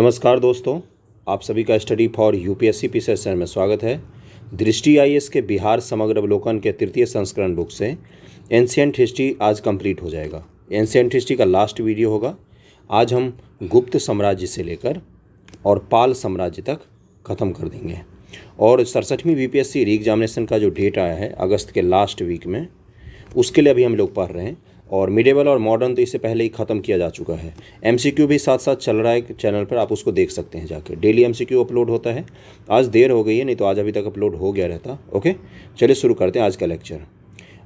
नमस्कार दोस्तों आप सभी का study for UPSC P session में स्वागत है दृष्टि आई के बिहार समग्र अवलोकन के तृतीय संस्करण बुक से एंशियंट हिस्ट्री आज कंप्लीट हो जाएगा एंशियंट हिस्ट्री का लास्ट वीडियो होगा आज हम गुप्त साम्राज्य से लेकर और पाल साम्राज्य तक ख़त्म कर देंगे और सड़सठवीं बी पी री एग्जामिनेशन का जो डेट आया है अगस्त के लास्ट वीक में उसके लिए अभी हम लोग पढ़ रहे हैं और मिडेबल और मॉडर्न तो इससे पहले ही ख़त्म किया जा चुका है एम भी साथ साथ चल रहा है चैनल पर आप उसको देख सकते हैं जाकर डेली एम अपलोड होता है आज देर हो गई है नहीं तो आज अभी तक अपलोड हो गया रहता ओके चलिए शुरू करते हैं आज का लेक्चर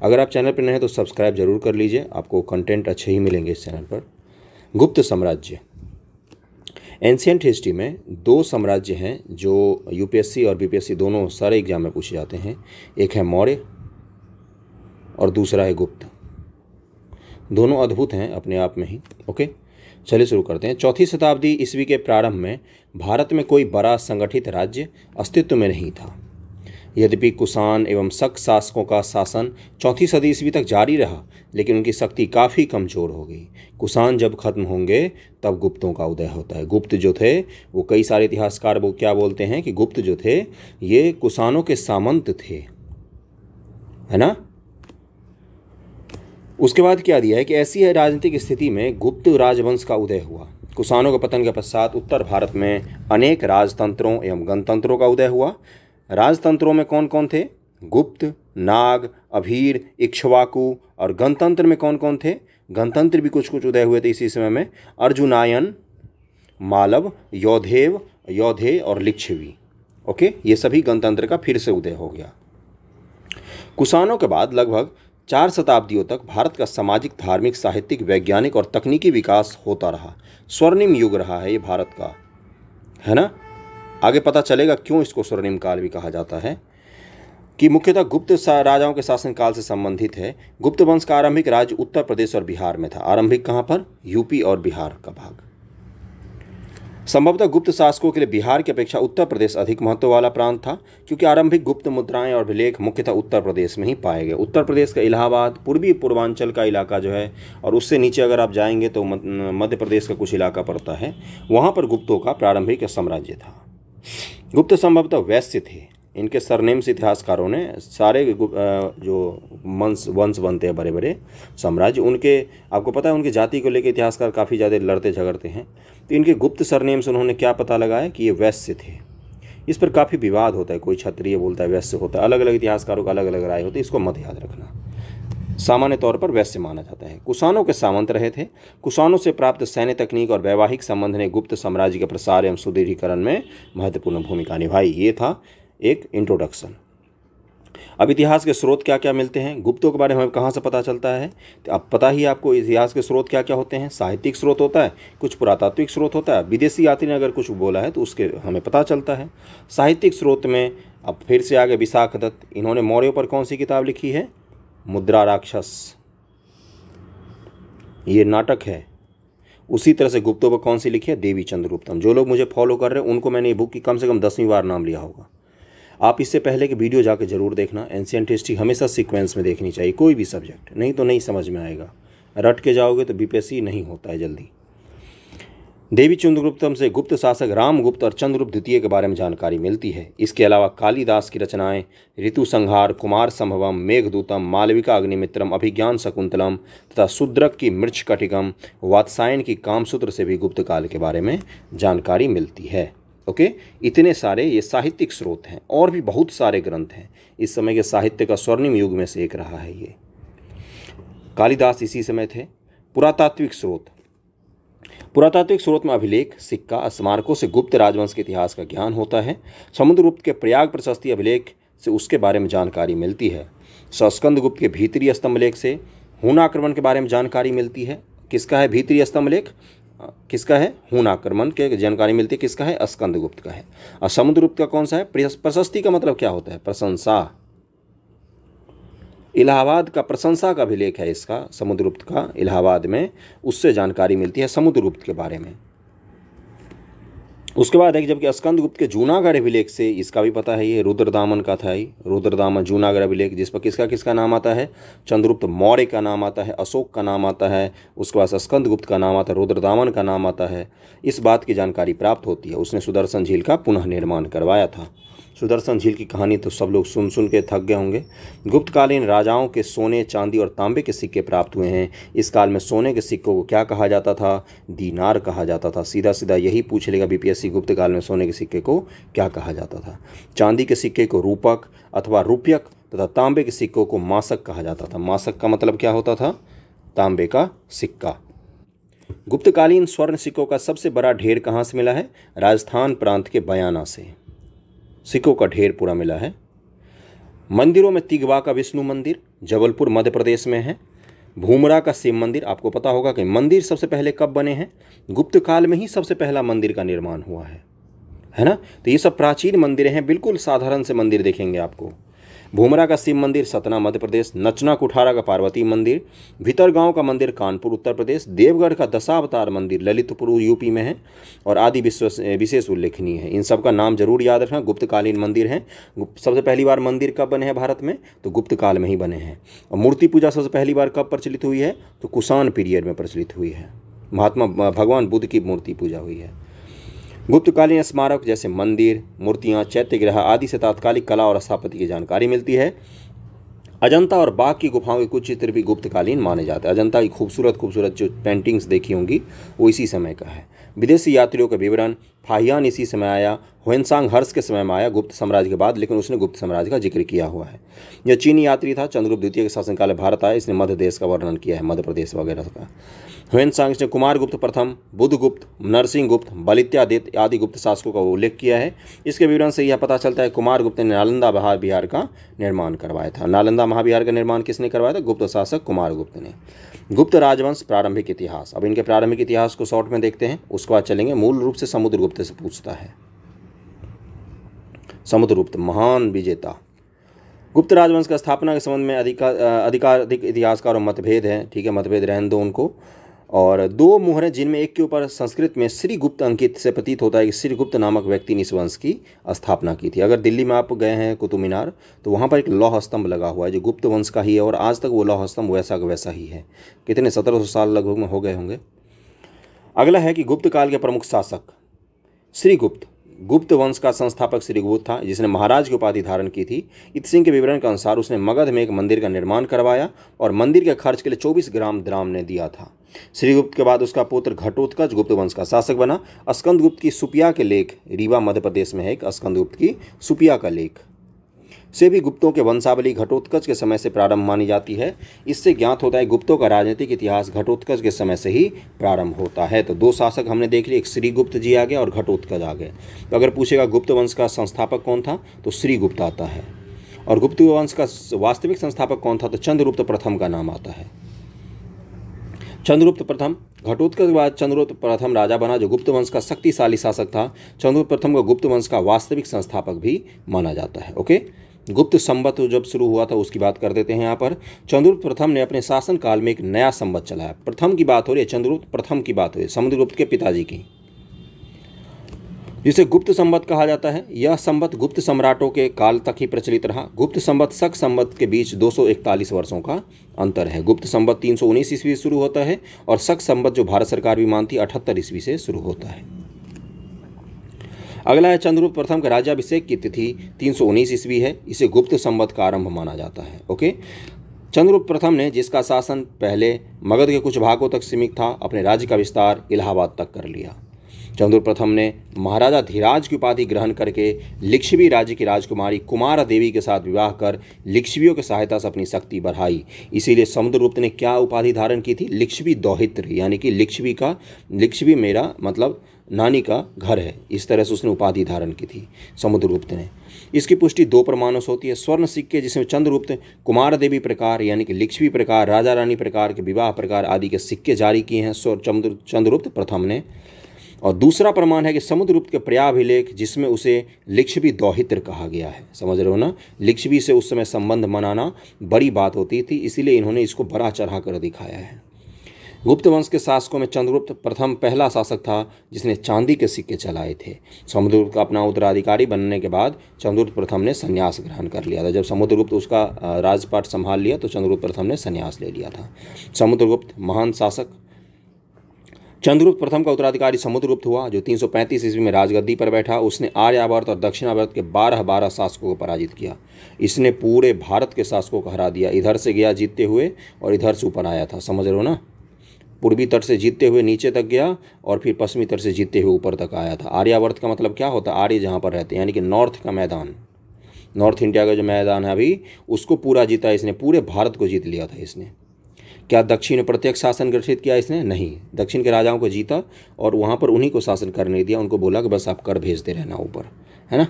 अगर आप चैनल पर नए हैं तो सब्सक्राइब जरूर कर लीजिए आपको कंटेंट अच्छे ही मिलेंगे इस चैनल पर गुप्त साम्राज्य एंशियंट हिस्ट्री में दो साम्राज्य हैं जो यूपीएससी और बीपीएससी दोनों सारे एग्जाम में पूछे जाते हैं एक है मौर्य और दूसरा है गुप्त दोनों अद्भुत हैं अपने आप में ही ओके चलिए शुरू करते हैं चौथी शताब्दी ईस्वी के प्रारंभ में भारत में कोई बड़ा संगठित राज्य अस्तित्व में नहीं था यद्यपि कुषाण एवं शक शासकों का शासन चौथी सदी ईस्वी तक जारी रहा लेकिन उनकी शक्ति काफ़ी कमज़ोर हो गई कुषाण जब खत्म होंगे तब गुप्तों का उदय होता है गुप्त जो थे वो कई सारे इतिहासकार वो क्या बोलते हैं कि गुप्त जो थे ये कुषाणों के सामंत थे है ना उसके बाद क्या दिया है कि ऐसी है राजनीतिक स्थिति में गुप्त राजवंश का उदय हुआ कुसानों के पतन के पश्चात उत्तर भारत में अनेक राजतंत्रों एवं गणतंत्रों का उदय हुआ राजतंत्रों में कौन कौन थे गुप्त नाग अभीर इक्ष्वाकु और गणतंत्र में कौन कौन थे गणतंत्र भी कुछ कुछ उदय हुए थे इसी समय में अर्जुनायन मालव योधेव योधे और लिच्छवी ओके ये सभी गणतंत्र का फिर से उदय हो गया कुसानों के बाद लगभग चार शताब्दियों तक भारत का सामाजिक धार्मिक साहित्यिक वैज्ञानिक और तकनीकी विकास होता रहा स्वर्णिम युग रहा है ये भारत का है ना आगे पता चलेगा क्यों इसको स्वर्णिम काल भी कहा जाता है कि मुख्यतः गुप्त राजाओं के शासनकाल से संबंधित है गुप्त वंश का आरंभिक राज्य उत्तर प्रदेश और बिहार में था आरंभिक कहाँ पर यूपी और बिहार का भाग संभवतः गुप्त शासकों के लिए बिहार की अपेक्षा उत्तर प्रदेश अधिक महत्व वाला प्रांत था क्योंकि आरंभिक गुप्त मुद्राएं और अभिलेख मुख्यतः उत्तर प्रदेश में ही पाए गए उत्तर प्रदेश का इलाहाबाद पूर्वी पूर्वांचल का इलाका जो है और उससे नीचे अगर आप जाएंगे तो मध्य प्रदेश का कुछ इलाका पड़ता है वहाँ पर गुप्तों का प्रारंभिक साम्राज्य था गुप्त संभवतः वैश्य थे इनके सरनेम्स इतिहासकारों ने सारे जो वंश वंश बनते हैं बड़े बड़े साम्राज्य उनके आपको पता है उनकी जाति को लेकर इतिहासकार काफ़ी ज़्यादा लड़ते झगड़ते हैं तो इनके गुप्त सरनेम्स उन्होंने क्या पता लगाया कि ये वैश्य थे इस पर काफ़ी विवाद होता है कोई क्षत्रिय बोलता है वैश्य होता है अलग अलग इतिहासकारों का अलग अलग राय होती है इसको मत याद रखना सामान्य तौर पर वैश्य माना जाता है कुसानों के सामंत रहे थे कुसानों से प्राप्त सैन्य तकनीक और वैवाहिक संबंध ने गुप्त साम्राज्य के प्रसार एवं सुदृढ़ीकरण में महत्वपूर्ण भूमिका निभाई ये था एक इंट्रोडक्शन अब इतिहास के स्रोत क्या क्या मिलते हैं गुप्तों के बारे में हमें कहाँ से पता चलता है तो अब पता ही आपको इतिहास के स्रोत क्या क्या होते हैं साहित्यिक स्रोत होता है कुछ पुरातात्विक स्रोत होता है विदेशी यात्री ने अगर कुछ बोला है तो उसके हमें पता चलता है साहित्यिक स्रोत में अब फिर से आगे विशाख दत्त इन्होंने मौर्य पर कौन सी किताब लिखी है मुद्रा राक्षस ये नाटक है उसी तरह से गुप्तों पर कौन सी लिखी है देवी चंद्रगुप्तम जो लोग मुझे फॉलो कर रहे हैं उनको मैंने ये बुक की कम से कम दसवीं बार नाम लिया होगा आप इससे पहले की वीडियो जाके ज़रूर देखना एनशियंट हिस्ट्री हमेशा सिक्वेंस में देखनी चाहिए कोई भी सब्जेक्ट नहीं तो नहीं समझ में आएगा रट के जाओगे तो बीपीएससी नहीं होता है जल्दी देवी चंद्रगुप्तम से गुप्त शासक रामगुप्त और चंद्रगुप्त द्वितीय के बारे में जानकारी मिलती है इसके अलावा कालिदास की रचनाएं ऋतु संहार कुमार संभवम मेघदूतम मालविका अग्निमित्रम अभिज्ञान शकुंतलम तथा शुद्रक की मृक्ष कटिकम वात्सायन की कामसूत्र से भी गुप्त काल के बारे में जानकारी मिलती है ओके इतने सारे ये साहित्यिक स्रोत हैं और भी बहुत सारे ग्रंथ हैं इस समय के साहित्य का स्वर्णिम युग में से एक रहा है ये कालिदास इसी समय थे पुरातात्विक स्रोत पुरातात्विक स्रोत में अभिलेख सिक्का स्मारकों से गुप्त राजवंश के इतिहास का ज्ञान होता है समुद्रगुप्त के प्रयाग प्रशस्ति अभिलेख से उसके बारे में जानकारी मिलती है सस्कंद गुप्त के भीतरी स्तंभ लेख से हुन आक्रमण के बारे में जानकारी मिलती है किसका है भीतरी स्तंभ लेख हाँ, किसका है हून आक्रमण के जानकारी मिलती है किसका है स्कंद गुप्त का है और समुद्रगुप्त का कौन सा है प्रशस्ति का मतलब क्या होता है प्रशंसा इलाहाबाद का प्रशंसा का अभिलेख है इसका समुद्रगुप्त का इलाहाबाद में उससे जानकारी मिलती है समुद्रगुप्त के बारे में उसके बाद है जबकि गुप्त के जूनागढ़ अभिलेख से इसका भी पता है ये रुद्रदामन का था ही रुद्रदामन जूनागढ़ अभिलेख जिस पर किसका किसका नाम आता है चंद्रगुप्त मौर्य का नाम आता है अशोक का नाम आता है उसके बाद गुप्त का नाम आता है रुद्रदामन का नाम आता है इस बात की जानकारी प्राप्त होती है उसने सुदर्शन झील का पुनः निर्माण करवाया था सुदर्शन झील की कहानी तो सब लोग सुन सुन के थक गए होंगे गुप्तकालीन राजाओं के सोने चांदी और तांबे के सिक्के प्राप्त हुए हैं इस काल में सोने के सिक्कों को क्या कहा जाता था दीनार कहा जाता था सीधा सीधा यही पूछ लेगा बीपीएससी गुप्त काल में सोने के सिक्के को क्या कहा जाता था चांदी के सिक्के को रूपक अथवा रूपयक तथा तांबे के सिक्कों को मासक कहा जाता था मासक का मतलब क्या होता था तांबे का सिक्का गुप्तकालीन स्वर्ण सिक्कों का सबसे बड़ा ढेर कहाँ से मिला है राजस्थान प्रांत के बयाना से सिक्कों का ढेर पूरा मिला है मंदिरों में तिगवा का विष्णु मंदिर जबलपुर मध्य प्रदेश में है भूमरा का शिव मंदिर आपको पता होगा कि मंदिर सबसे पहले कब बने हैं गुप्त काल में ही सबसे पहला मंदिर का निर्माण हुआ है है ना तो ये सब प्राचीन मंदिर हैं बिल्कुल साधारण से मंदिर देखेंगे आपको भूमरा का शिव मंदिर सतना मध्य प्रदेश नचना कुठारा का पार्वती मंदिर भीतरगांव का मंदिर कानपुर उत्तर प्रदेश देवगढ़ का दशावतार मंदिर ललितपुर यूपी में है और आदि विशेष उल्लेखनीय है इन सब का नाम जरूर याद रखना गुप्तकालीन मंदिर हैं सबसे पहली बार मंदिर कब बने हैं भारत में तो गुप्त काल में ही बने हैं और मूर्ति पूजा सबसे पहली बार कब प्रचलित हुई है तो कुषाण पीरियड में प्रचलित हुई है महात्मा भगवान बुद्ध की मूर्ति पूजा हुई है गुप्तकालीन स्मारक जैसे मंदिर मूर्तियाँ ग्रह आदि से तात्कालिक कला और स्थापति की जानकारी मिलती है अजंता और बाघ की गुफाओं के कुछ चित्र भी गुप्तकालीन माने जाते हैं अजंता की खूबसूरत खूबसूरत जो पेंटिंग्स देखी होंगी वो इसी समय का है विदेशी यात्रियों का विवरण फाहियान इसी समय आया हुएसांग हर्ष के समय में आया गुप्त साम्राज्य के बाद लेकिन उसने गुप्त साम्राज्य का जिक्र किया हुआ है यह चीनी यात्री था चंद्रगुप्त द्वितीय के शासनकाल में भारत आया इसने मध्य देश का वर्णन किया है मध्य प्रदेश वगैरह का हुएनसांग इसने गुप्त प्रथम बुद्धगुप्त गुप्त बलित्यादित्य आदि गुप्त शासकों का उल्लेख किया है इसके विवरण से यह पता चलता है कुमार गुप्त ने नालंदा महाविहार का निर्माण करवाया था नालंदा महाविहार का निर्माण किसने करवाया था गुप्त शासक कुमार गुप्त ने गुप्त राजवंश प्रारंभिक इतिहास अब इनके प्रारंभिक इतिहास को शॉर्ट में देखते हैं उसके बाद चलेंगे मूल रूप से समुद्रगुप्त समुद्रगुप्त से पूछता है समुद्रगुप्त महान विजेता गुप्त राजवंश का स्थापना के संबंध में अधिका अधिकार अधिक इतिहासकार और मतभेद हैं ठीक है मतभेद रहन दो उनको और दो मुहरें जिनमें एक के ऊपर संस्कृत में श्री गुप्त अंकित से प्रतीत होता है कि श्री गुप्त नामक व्यक्ति ने इस वंश की स्थापना की थी अगर दिल्ली में आप गए हैं कुतुब मीनार तो वहाँ पर एक लौह स्तंभ लगा हुआ है जो गुप्त वंश का ही है और आज तक वो लौह स्तंभ वैसा का वैसा ही है कितने सत्रह साल लगभग में हो गए होंगे अगला है कि गुप्त काल के प्रमुख शासक श्रीगुप्त गुप्त वंश का संस्थापक श्रीगुप्त था जिसने महाराज की उपाधि धारण की थी इत सिंह के विवरण के अनुसार उसने मगध में एक मंदिर का निर्माण करवाया और मंदिर के खर्च के लिए 24 ग्राम द्राम ने दिया था श्रीगुप्त के बाद उसका पुत्र घटोत्कच गुप्त वंश का शासक बना स्कंदगुप्त की सुपिया के लेख रीवा मध्य प्रदेश में है एक स्कंदगुप्त की सुपिया का लेख से भी गुप्तों के वंशावली घटोत्कच के समय से प्रारंभ मानी जाती है इससे ज्ञात होता है गुप्तों का राजनीतिक इतिहास घटोत्कच के समय से ही प्रारंभ होता है तो दो शासक हमने देख लिए एक श्रीगुप्त जी आ गए और घटोत्कच आ गए तो अगर पूछेगा गुप्त वंश का संस्थापक कौन था तो श्रीगुप्त आता है और गुप्त वंश का वास्तविक संस्थापक कौन था तो चंद्रगुप्त प्रथम का नाम आता है चंद्रगुप्त प्रथम घटोत्क के बाद चंद्रगुप्त प्रथम राजा बना जो गुप्त वंश का शक्तिशाली शासक था चंद्रगुप्त प्रथम को गुप्त वंश का वास्तविक संस्थापक भी माना जाता है ओके गुप्त संबत जब शुरू हुआ था उसकी बात कर देते हैं यहाँ पर चंद्रगुप्त प्रथम ने अपने शासन काल में एक नया संबत चलाया प्रथम की बात हो रही है चंद्रगुप्त प्रथम की बात हो रही है समुद्रगुप्त के पिताजी की जिसे गुप्त संबत कहा जाता है यह संबत गुप्त सम्राटों के काल तक ही प्रचलित रहा गुप्त संबत शक संबत के बीच 241 वर्षों का अंतर है गुप्त संबत तीन ईस्वी से शुरू होता है और शक संबत जो भारत सरकार भी मानती है अठहत्तर ईस्वी से शुरू होता है अगला है चंद्रगुप्त प्रथम का राज्याभिषेक की तिथि तीन सौ उन्नीस ईस्वी है इसे गुप्त संवत का आरंभ माना जाता है ओके चंद्रगुप्त प्रथम ने जिसका शासन पहले मगध के कुछ भागों तक सीमित था अपने राज्य का विस्तार इलाहाबाद तक कर लिया चंद्रगुप्त प्रथम ने महाराजा धीराज की उपाधि ग्रहण करके लिक्षवी राज्य की राजकुमारी कुमार देवी के साथ विवाह कर लिक्षवियों की सहायता से अपनी शक्ति बढ़ाई इसीलिए समुद्रगुप्त ने क्या उपाधि धारण की थी लिक्षवी दौहित्र यानी कि लिक्षवी का लिक्ष्वी मेरा मतलब नानी का घर है इस तरह से उसने उपाधि धारण की थी समुद्रगुप्त ने इसकी पुष्टि दो प्रमाणों से होती है स्वर्ण सिक्के जिसमें चंद्रगुप्त कुमार देवी प्रकार यानी कि लिक्षवी प्रकार राजा रानी प्रकार के विवाह प्रकार आदि के सिक्के जारी किए हैं स्वर चंद्र चंद्रगुप्त प्रथम ने और दूसरा प्रमाण है कि समुद्रगुप्त के प्रयाभिलेख जिसमें उसे लिक्षवी दौहित्र कहा गया है समझ रहे हो ना लिक्षवी से उस समय संबंध मनाना बड़ी बात होती थी इसीलिए इन्होंने इसको बड़ा चढ़ा कर दिखाया है गुप्त वंश के शासकों में चंद्रगुप्त प्रथम पहला शासक था जिसने चांदी के सिक्के चलाए थे समुद्रगुप्त का अपना उत्तराधिकारी बनने के बाद चंद्रगुप्त प्रथम ने संन्यास ग्रहण कर लिया था जब समुद्रगुप्त उसका राजपाट संभाल लिया तो चंद्रगुप्त प्रथम ने संन्यास ले लिया था समुद्रगुप्त महान शासक चंद्रगुप्त प्रथम का उत्तराधिकारी समुद्रगुप्त हुआ जो 335 ईस्वी में राजगद्दी पर बैठा उसने आर्यावर्त और दक्षिणावर्त के बारह बारह शासकों को पराजित किया इसने पूरे भारत के शासकों को हरा दिया इधर से गया जीतते हुए और इधर से ऊपर आया था समझ रहे हो ना पूर्वी तट से जीतते हुए नीचे तक गया और फिर पश्चिमी तट से जीतते हुए ऊपर तक आया था आर्यावर्त का मतलब क्या होता है आर्य जहाँ पर रहते हैं यानी कि नॉर्थ का मैदान नॉर्थ इंडिया का जो मैदान है अभी उसको पूरा जीता इसने पूरे भारत को जीत लिया था इसने क्या दक्षिण में प्रत्यक्ष शासन गठित किया इसने नहीं दक्षिण के राजाओं को जीता और वहाँ पर उन्हीं को शासन करने दिया उनको बोला कि बस आप कर भेजते रहना ऊपर है ना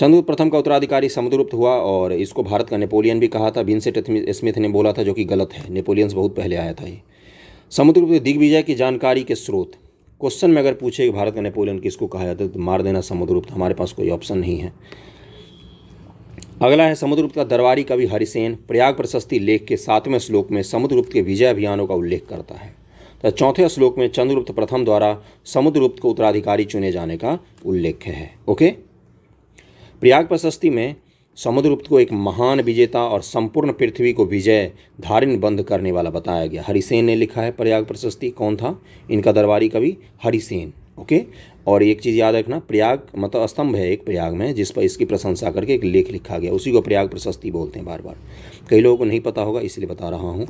चंद्रगुप्त प्रथम का उत्तराधिकारी समुद्रगुप्त हुआ और इसको भारत का नेपोलियन भी कहा था विंसेट स्मिथ ने बोला था जो कि गलत है नेपोलियंस बहुत पहले आया था ये समुद्रगुप्त दिग्विजय की जानकारी के स्रोत क्वेश्चन में अगर पूछे कि भारत का नेपोलियन किसको कहा जाता है तो मार देना समुद्रगुप्त हमारे पास कोई ऑप्शन नहीं है अगला है समुद्रगुप्त का दरबारी कवि हरिसेन प्रयाग प्रशस्ति लेख के सातवें श्लोक में समुद्रगुप्त के विजय अभियानों का उल्लेख करता है तथा तो चौथे श्लोक में चंद्रगुप्त प्रथम द्वारा समुद्रगुप्त को उत्तराधिकारी चुने जाने का उल्लेख है ओके प्रयाग प्रशस्ति में समुद्रगुप्त को एक महान विजेता और संपूर्ण पृथ्वी को विजय धारिण बंद करने वाला बताया गया हरिसेन ने लिखा है प्रयाग प्रशस्ति कौन था इनका दरबारी कवि हरिसेन ओके और एक चीज़ याद रखना प्रयाग मतलब स्तंभ है एक प्रयाग में जिस पर इसकी प्रशंसा करके एक लेख लिखा गया उसी को प्रयाग प्रशस्ति बोलते हैं बार बार कई लोगों को नहीं पता होगा इसलिए बता रहा हूँ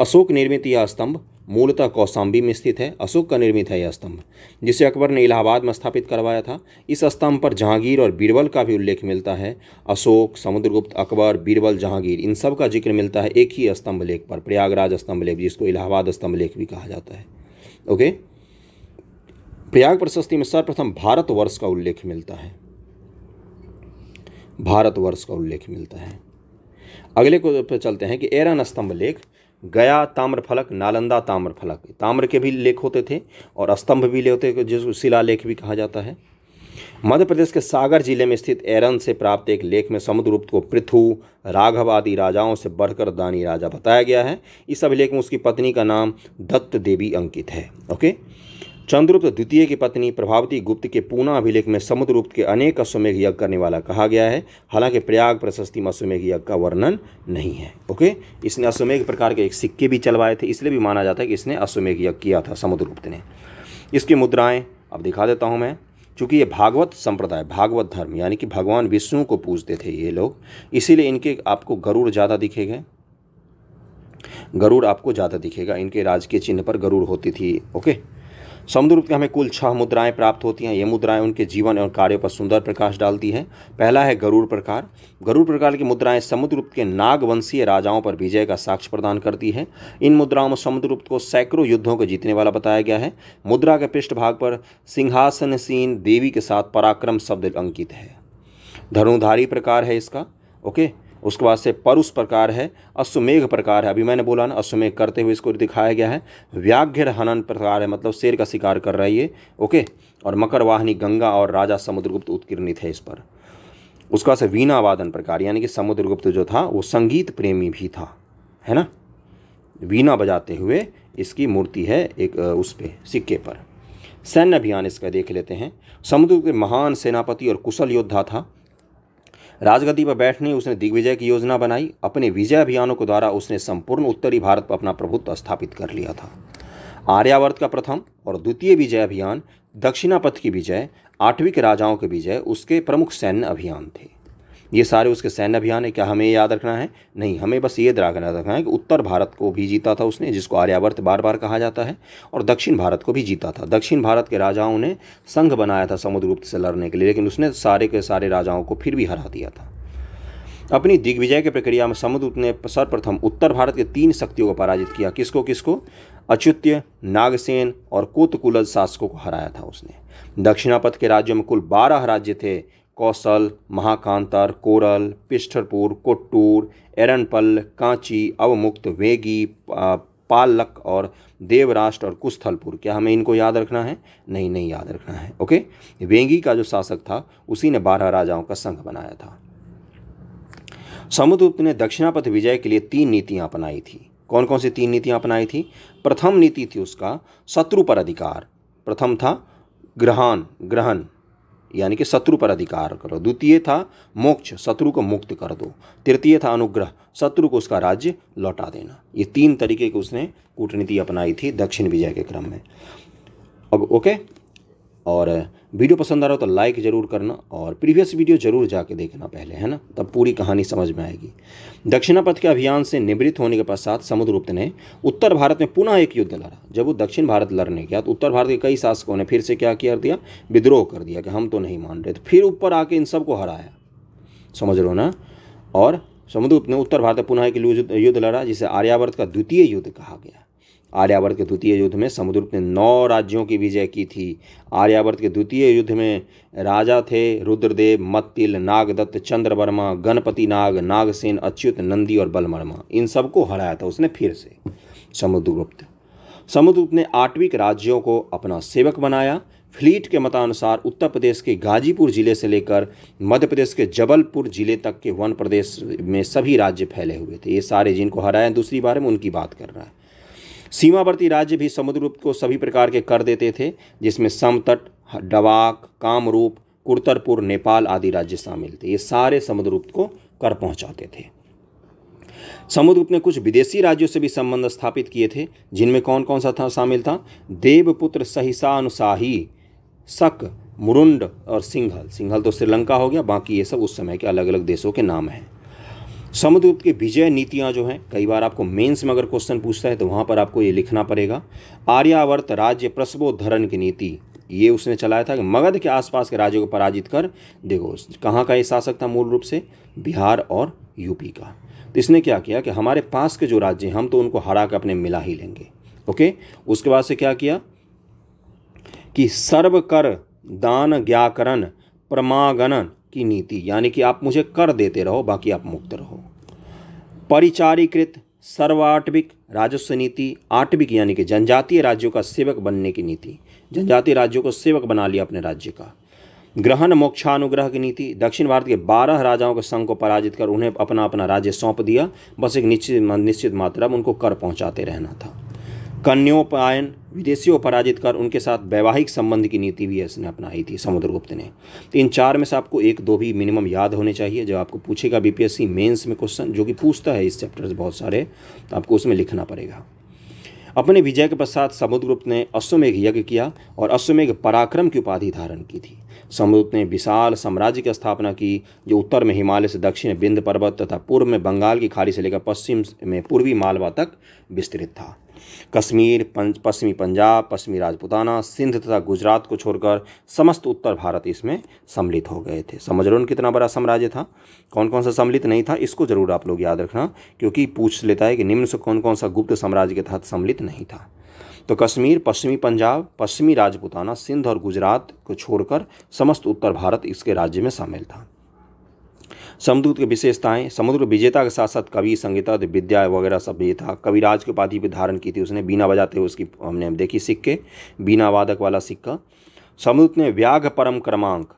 अशोक निर्मित यह स्तंभ मूलतः कौसाम्बी में स्थित है अशोक का निर्मित है यह स्तंभ जिसे अकबर ने इलाहाबाद में स्थापित करवाया था इस स्तंभ पर जहांगीर और बीरबल का भी उल्लेख मिलता है अशोक समुद्रगुप्त अकबर बीरबल जहांगीर इन सब का जिक्र मिलता है एक ही स्तंभ लेख पर प्रयागराज स्तंभ लेख जिसको इलाहाबाद स्तंभ लेख भी कहा जाता है ओके प्रयाग प्रशस्ति में सर्वप्रथम भारतवर्ष का उल्लेख मिलता है भारतवर्ष का उल्लेख मिलता है अगले को पे चलते हैं कि एरन स्तंभ लेख गया ताम्रफलक नालंदा ताम्रफलक ताम्र के भी लेख होते थे और स्तंभ भी ले होते जिसको शिला लेख भी कहा जाता है मध्य प्रदेश के सागर जिले में स्थित एरन से प्राप्त एक लेख में समुद्रगुप्त को पृथु राघव आदि राजाओं से बढ़कर दानी राजा बताया गया है इस अभिलेख में उसकी पत्नी का नाम दत्त देवी अंकित है ओके चंद्रगुप्त द्वितीय की पत्नी प्रभावती गुप्त के पूना अभिलेख में समुद्रगुप्त के अनेक अश्वमेघ यज्ञ करने वाला कहा गया है हालांकि प्रयाग प्रशस्ति में अश्वमेघ यज्ञ का वर्णन नहीं है ओके इसने अश्वमेघ प्रकार के एक सिक्के भी चलवाए थे इसलिए भी माना जाता है कि इसने अश्वमेघ यज्ञ किया था समुद्रगुप्त ने इसकी मुद्राएँ अब दिखा देता हूँ मैं चूँकि ये भागवत संप्रदाय भागवत धर्म यानी कि भगवान विष्णु को पूजते थे ये लोग इसीलिए इनके आपको गरुड़ ज़्यादा दिखेगा गरुड़ आपको ज़्यादा दिखेगा इनके राजकीय चिन्ह पर गरुड़ होती थी ओके समुद्र के हमें कुल छह मुद्राएं प्राप्त होती हैं ये मुद्राएं उनके जीवन और कार्यों पर सुंदर प्रकाश डालती हैं पहला है गरुड़ प्रकार गरुड़ प्रकार की मुद्राएं समुद्रगुप्त के नागवंशीय राजाओं पर विजय का साक्ष्य प्रदान करती हैं इन मुद्राओं में समुद्रगुप्त को सैकड़ों युद्धों को जीतने वाला बताया गया है मुद्रा के पृष्ठभाग पर सिंहासनसीन देवी के साथ पराक्रम शब्द अंकित है धनुधारी प्रकार है इसका ओके उसके बाद से परुष प्रकार है अश्वमेघ प्रकार है अभी मैंने बोला ना अश्वमेघ करते हुए इसको दिखाया गया है व्याघ्र हनन प्रकार है मतलब शेर का शिकार कर रहा है ओके और मकर वाहनी गंगा और राजा समुद्रगुप्त उत्कीर्णित है इस पर उसका से वीणा वादन प्रकार यानी कि समुद्रगुप्त जो था वो संगीत प्रेमी भी था है ना वीणा बजाते हुए इसकी मूर्ति है एक उस पर सिक्के पर सैन्य अभियान इसका देख लेते हैं समुद्र के महान सेनापति और कुशल योद्धा था राजगद्दी पर बैठने उसने दिग्विजय की योजना बनाई अपने विजय अभियानों के द्वारा उसने संपूर्ण उत्तरी भारत पर अपना प्रभुत्व स्थापित कर लिया था आर्यावर्त का प्रथम और द्वितीय विजय अभियान दक्षिणापथ की विजय आठवीं के राजाओं के विजय उसके प्रमुख सैन्य अभियान थे ये सारे उसके सैन्य अभियान है क्या हमें याद रखना है नहीं हमें बस ये याद रखना है कि उत्तर भारत को भी जीता था उसने जिसको आर्यावर्त बार बार कहा जाता है और दक्षिण भारत को भी जीता था दक्षिण भारत के राजाओं ने संघ बनाया था समुद्रगुप्त से लड़ने के लिए लेकिन उसने सारे के सारे राजाओं को फिर भी हरा दिया था अपनी दिग्विजय की प्रक्रिया में समुद्रगुप्त ने सर्वप्रथम उत्तर भारत के तीन शक्तियों को पराजित किया किसको किसको अच्युत्य नागसेन और कोतकुलज शासकों को हराया था उसने दक्षिणापथ के राज्यों में कुल बारह राज्य थे कौशल महाकांतर कोरल पिष्ठरपुर कोट्टूर एरनपल कांची अवमुक्त वेगी पालक और देवराष्ट्र और कुस्थलपुर क्या हमें इनको याद रखना है नहीं नहीं याद रखना है ओके वेंगी का जो शासक था उसी ने बारह राजाओं का संघ बनाया था समुद्रगुप्त ने दक्षिणापथ विजय के लिए तीन नीतियाँ अपनाई थी कौन कौन सी तीन नीतियाँ अपनाई थी प्रथम नीति थी उसका शत्रु पर अधिकार प्रथम था ग्रहण ग्रहण यानी कि शत्रु पर अधिकार करो द्वितीय था मोक्ष शत्रु को मुक्त कर दो तृतीय था अनुग्रह शत्रु को उसका राज्य लौटा देना ये तीन तरीके की उसने कूटनीति अपनाई थी दक्षिण विजय के क्रम में अब ओके और वीडियो पसंद आ रहा हो तो लाइक ज़रूर करना और प्रीवियस वीडियो ज़रूर जाके देखना पहले है ना तब पूरी कहानी समझ में आएगी दक्षिणापथ के अभियान से निवृत्त होने के पश्चात समुद्रगुप्त ने उत्तर भारत में पुनः एक युद्ध लड़ा जब वो दक्षिण भारत लड़ने गया तो उत्तर भारत के कई शासकों ने फिर से क्या कर दिया विद्रोह कर दिया कि हम तो नहीं मान रहे तो फिर ऊपर आके इन सबको हराया समझ लो ना और समुद्रगुप्त ने उत्तर भारत में पुनः एक युद्ध लड़ा जिसे आर्यावर्त का द्वितीय युद्ध कहा गया आर्यावर्त के द्वितीय युद्ध में समुद्रगुप्त ने नौ राज्यों की विजय की थी आर्यावर्त के द्वितीय युद्ध में राजा थे रुद्रदेव मत्तिल नागदत्त चंद्रवर्मा गणपति नाग नागसेन अच्युत नंदी और बलवर्मा इन सबको हराया था उसने फिर से समुद्रगुप्त समुद्रगुप्त ने आठवीं राज्यों को अपना सेवक बनाया फ्लीट के मतानुसार उत्तर प्रदेश के गाजीपुर जिले से लेकर मध्य प्रदेश के जबलपुर जिले तक के वन प्रदेश में सभी राज्य फैले हुए थे ये सारे जिनको हराए दूसरी बार में उनकी बात कर रहा है सीमावर्ती राज्य भी समुद्र को सभी प्रकार के कर देते थे जिसमें समतट डवाक कामरूप कुरतरपुर नेपाल आदि राज्य शामिल थे ये सारे समुद्रगुप्त को कर पहुंचाते थे समुद्रगुप्त ने कुछ विदेशी राज्यों से भी संबंध स्थापित किए थे जिनमें कौन कौन सा था शामिल था देवपुत्र सहिसानुसाही शक मुरुंड और सिंघल सिंघल तो श्रीलंका हो गया बाकी ये सब उस समय के अलग अलग देशों के नाम हैं समुद्रगुप्त की विजय नीतियाँ जो हैं कई बार आपको मेंस में अगर क्वेश्चन पूछता है तो वहाँ पर आपको ये लिखना पड़ेगा आर्यावर्त राज्य प्रसवोद्धरण की नीति ये उसने चलाया था कि मगध के आसपास के राज्यों को पराजित कर देखो कहाँ का ये शासक था मूल रूप से बिहार और यूपी का तो इसने क्या किया कि हमारे पास के जो राज्य हैं हम तो उनको हरा कर अपने मिला ही लेंगे ओके उसके बाद से क्या किया कि सर्व कर दान ज्ञाकरण प्रमागणन की नीति यानी कि आप मुझे कर देते रहो बाकी आप मुक्त रहो परिचारीकृत सर्वाटविक राजस्व नीति आठविक यानी कि जनजातीय राज्यों का सेवक बनने की नीति जनजातीय राज्यों को सेवक बना लिया अपने राज्य का ग्रहण मोक्षानुग्रह की नीति दक्षिण भारत के बारह राजाओं के संघ को पराजित कर उन्हें अपना अपना राज्य सौंप दिया बस एक निश्चित निश्चित मात्रा में उनको कर पहुंचाते रहना था कन्योपायन विदेशियों पराजित कर उनके साथ वैवाहिक संबंध की नीति भी इसने अपनाई थी समुद्रगुप्त ने तो इन चार में से आपको एक दो भी मिनिमम याद होने चाहिए जब आपको पूछेगा बीपीएससी मेंस में क्वेश्चन जो कि पूछता है इस चैप्टर से बहुत सारे तो आपको उसमें लिखना पड़ेगा अपने विजय के पश्चात समुद्रगुप्त ने अश्वमेघ यज्ञ किया और अश्वमेघ पराक्रम की उपाधि धारण की थी समुद्रगुप्त ने विशाल साम्राज्य की स्थापना की जो उत्तर में हिमालय से दक्षिण बिंद पर्वत तथा पूर्व में बंगाल की खाड़ी से लेकर पश्चिम में पूर्वी मालवा तक विस्तृत था कश्मीर पश्चिमी पंजाब पश्चिमी राजपुताना सिंध तथा गुजरात को छोड़कर समस्त उत्तर भारत इसमें सम्मिलित हो गए थे समझ रहे हो कितना बड़ा साम्राज्य था कौन कौन सा सम्मिलित नहीं था इसको जरूर आप लोग याद रखना क्योंकि पूछ लेता है कि निम्न से कौन कौन सा गुप्त साम्राज्य के तहत सम्मिलित नहीं था तो कश्मीर पश्चिमी पंजाब पश्चिमी राजपुताना सिंध और गुजरात को छोड़कर समस्त उत्तर भारत इसके राज्य में शामिल था समदूत की विशेषताएं समुद्र विजेता के साथ साथ कवि संगीता विद्या वगैरह सब ये था कविराज की उपाधि भी धारण की थी उसने बीना बजाते हुए उसकी हमने देखी सिक्के बीना वादक वाला सिक्का समदूत ने व्याघ परम क्रमांक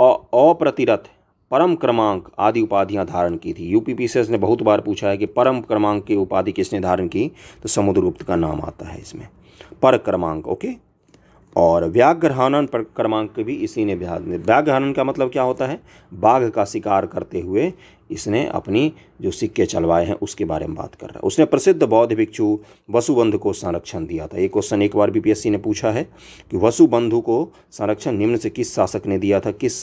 अप्रतिरथ परम क्रमांक आदि उपाधियां धारण की थी यूपी पीसीएस ने बहुत बार पूछा है कि परम क्रमांक की उपाधि किसने धारण की तो समुद्रगुप्त का नाम आता है इसमें पर क्रमांक ओके और व्याघ्रहनन पर क्रमांक भी इसी ने ब्याज व्याघ्रहनन का मतलब क्या होता है बाघ का शिकार करते हुए इसने अपनी जो सिक्के चलवाए हैं उसके बारे में बात कर रहा है उसने प्रसिद्ध बौद्ध भिक्षु वसुबंध को संरक्षण दिया था ये क्वेश्चन एक बार बीपीएससी ने पूछा है कि वसुबंधु को संरक्षण निम्न से किस शासक ने दिया था किस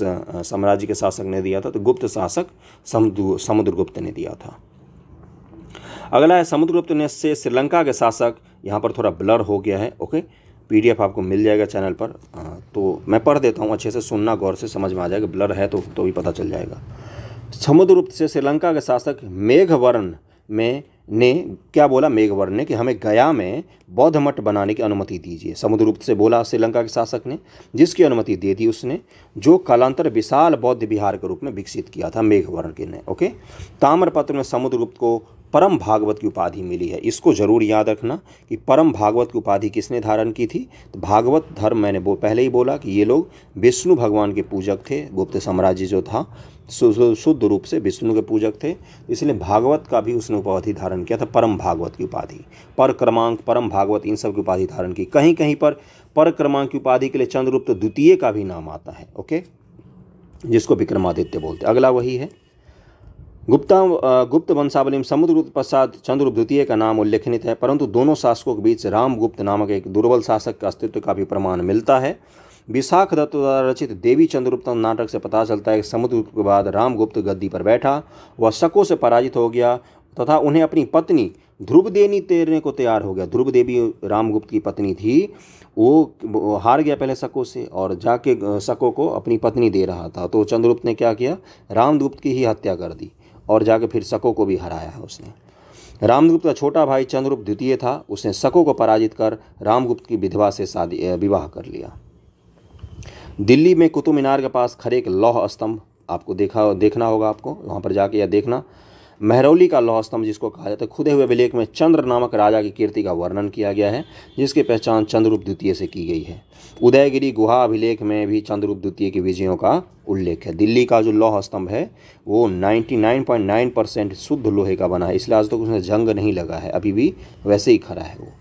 साम्राज्य के शासक ने दिया था तो गुप्त शासक समुद्रगुप्त ने दिया था अगला है समुद्रगुप्त ने से श्रीलंका के शासक यहाँ पर थोड़ा ब्लर हो गया है ओके पीडीएफ आपको मिल जाएगा चैनल पर तो मैं पढ़ देता हूँ अच्छे से सुनना गौर से समझ में आ जाएगा ब्लर है तो तो भी पता चल जाएगा समुद्र रूप से श्रीलंका के शासक मेघवर्ण में ने क्या बोला मेघवर ने कि हमें गया में बौद्ध मठ बनाने की अनुमति दीजिए समुद्रगुप्त से बोला श्रीलंका के शासक ने जिसकी अनुमति दे दी उसने जो कालांतर विशाल बौद्ध विहार के रूप में विकसित किया था मेघवर्ण के ने ओके ताम्रपत्र में समुद्रगुप्त को परम भागवत की उपाधि मिली है इसको जरूर याद रखना कि परम भागवत की उपाधि किसने धारण की थी तो भागवत धर्म मैंने वो पहले ही बोला कि ये लोग विष्णु भगवान के पूजक थे गुप्त साम्राज्य जो था शुद्ध रूप से विष्णु के पूजक थे इसलिए भागवत का भी उसने उपाधि धारण किया था परम भागवत की उपाधि पर क्रमांक परम भागवत इन सब की उपाधि धारण की कहीं कहीं पर पर क्रमांक की उपाधि के लिए चंद्रगुप्त द्वितीय का भी नाम आता है ओके जिसको विक्रमादित्य बोलते अगला वही है गुप्ता गुप्त वंशावली में समुद्रगुप्त पश्चात चंद्रगुप्त द्वितीय का नाम उल्लेखनित है परंतु दोनों शासकों के बीच रामगुप्त नामक एक दुर्बल शासक का अस्तित्व का भी प्रमाण मिलता है विशाख दत्त द्वारा रचित देवी चंद्रगुप्तम नाटक से पता चलता है कि समुद्रगुप्त के बाद रामगुप्त गद्दी पर बैठा वह शकों से पराजित हो गया तथा उन्हें अपनी पत्नी ध्रुव देनी तैरने को तैयार हो गया ध्रुव देवी रामगुप्त की पत्नी थी वो हार गया पहले शको से और जाके शकों को अपनी पत्नी दे रहा था तो चंद्रगुप्त ने क्या किया रामगुप्त की ही हत्या कर दी और जाके फिर शको को भी हराया है उसने रामगुप्त का छोटा भाई चंद्रगुप्त द्वितीय था उसने शको को पराजित कर रामगुप्त की विधवा से शादी विवाह कर लिया दिल्ली में कुतुब मीनार के पास खड़े एक लौह स्तंभ आपको देखा देखना होगा आपको वहाँ पर जाके या देखना महरौली का लौह स्तंभ जिसको कहा जाता है खुदे हुए अभिलेख में चंद्र नामक राजा की कीर्ति का वर्णन किया गया है जिसकी पहचान चंद्रूप द्वितीय से की गई है उदयगिरी गुहा अभिलेख में भी चंद्रूप द्वितीय के विजयों का उल्लेख है दिल्ली का जो लौह स्तंभ है वो 99.9 परसेंट शुद्ध लोहे का बना है इसलिए आज तक तो उसमें जंग नहीं लगा है अभी भी वैसे ही खड़ा है वो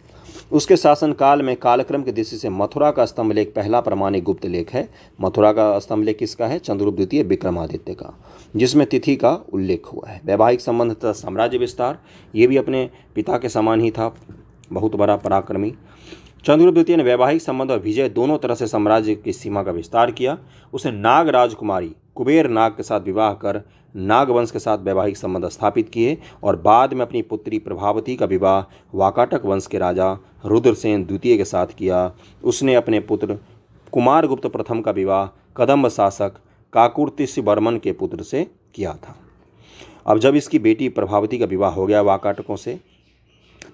उसके शासनकाल में कालक्रम की दृष्टि से मथुरा का स्तंभ लेख पहला प्रमाणिक गुप्त लेख है मथुरा का स्तंभ लेख किसका है चंद्रगुप्त द्वितीय विक्रमादित्य का जिसमें तिथि का उल्लेख हुआ है वैवाहिक संबंध तथा साम्राज्य विस्तार ये भी अपने पिता के समान ही था बहुत बड़ा पराक्रमी चंद्रगुप्त द्वितीय ने वैवाहिक संबंध और विजय दोनों तरह से साम्राज्य की सीमा का विस्तार किया उसे नाग राजकुमारी कुबेर नाग के साथ विवाह कर नागवंश के साथ वैवाहिक संबंध स्थापित किए और बाद में अपनी पुत्री प्रभावती का विवाह वाकाटक वंश के राजा रुद्रसेन द्वितीय के साथ किया उसने अपने पुत्र कुमारगुप्त प्रथम का विवाह कदम्ब शासक काकुर्तिस्य वर्मन के पुत्र से किया था अब जब इसकी बेटी प्रभावती का विवाह हो गया वाकाटकों से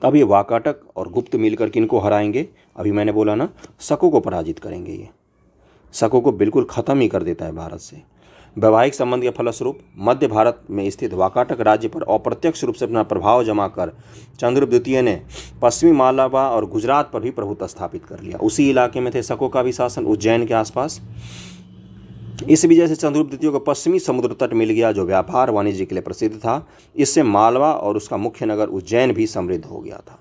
तब ये वाकाटक और गुप्त मिलकर किनको हराएंगे अभी मैंने बोला ना सको को पराजित करेंगे ये सको को बिल्कुल ख़त्म ही कर देता है भारत से वैवाहिक संबंध के फलस्वरूप मध्य भारत में स्थित वाकाटक राज्य पर अप्रत्यक्ष रूप से अपना प्रभाव जमा कर चंद्रगुप्त द्वितीय ने पश्चिमी मालवा और गुजरात पर भी प्रभुत्व स्थापित कर लिया उसी इलाके में थे सको का भी शासन उज्जैन के आसपास इस विजय से चंद्रगुप्त द्वितीय को पश्चिमी समुद्र तट मिल गया जो व्यापार वाणिज्य के लिए प्रसिद्ध था इससे मालवा और उसका मुख्य नगर उज्जैन भी समृद्ध हो गया था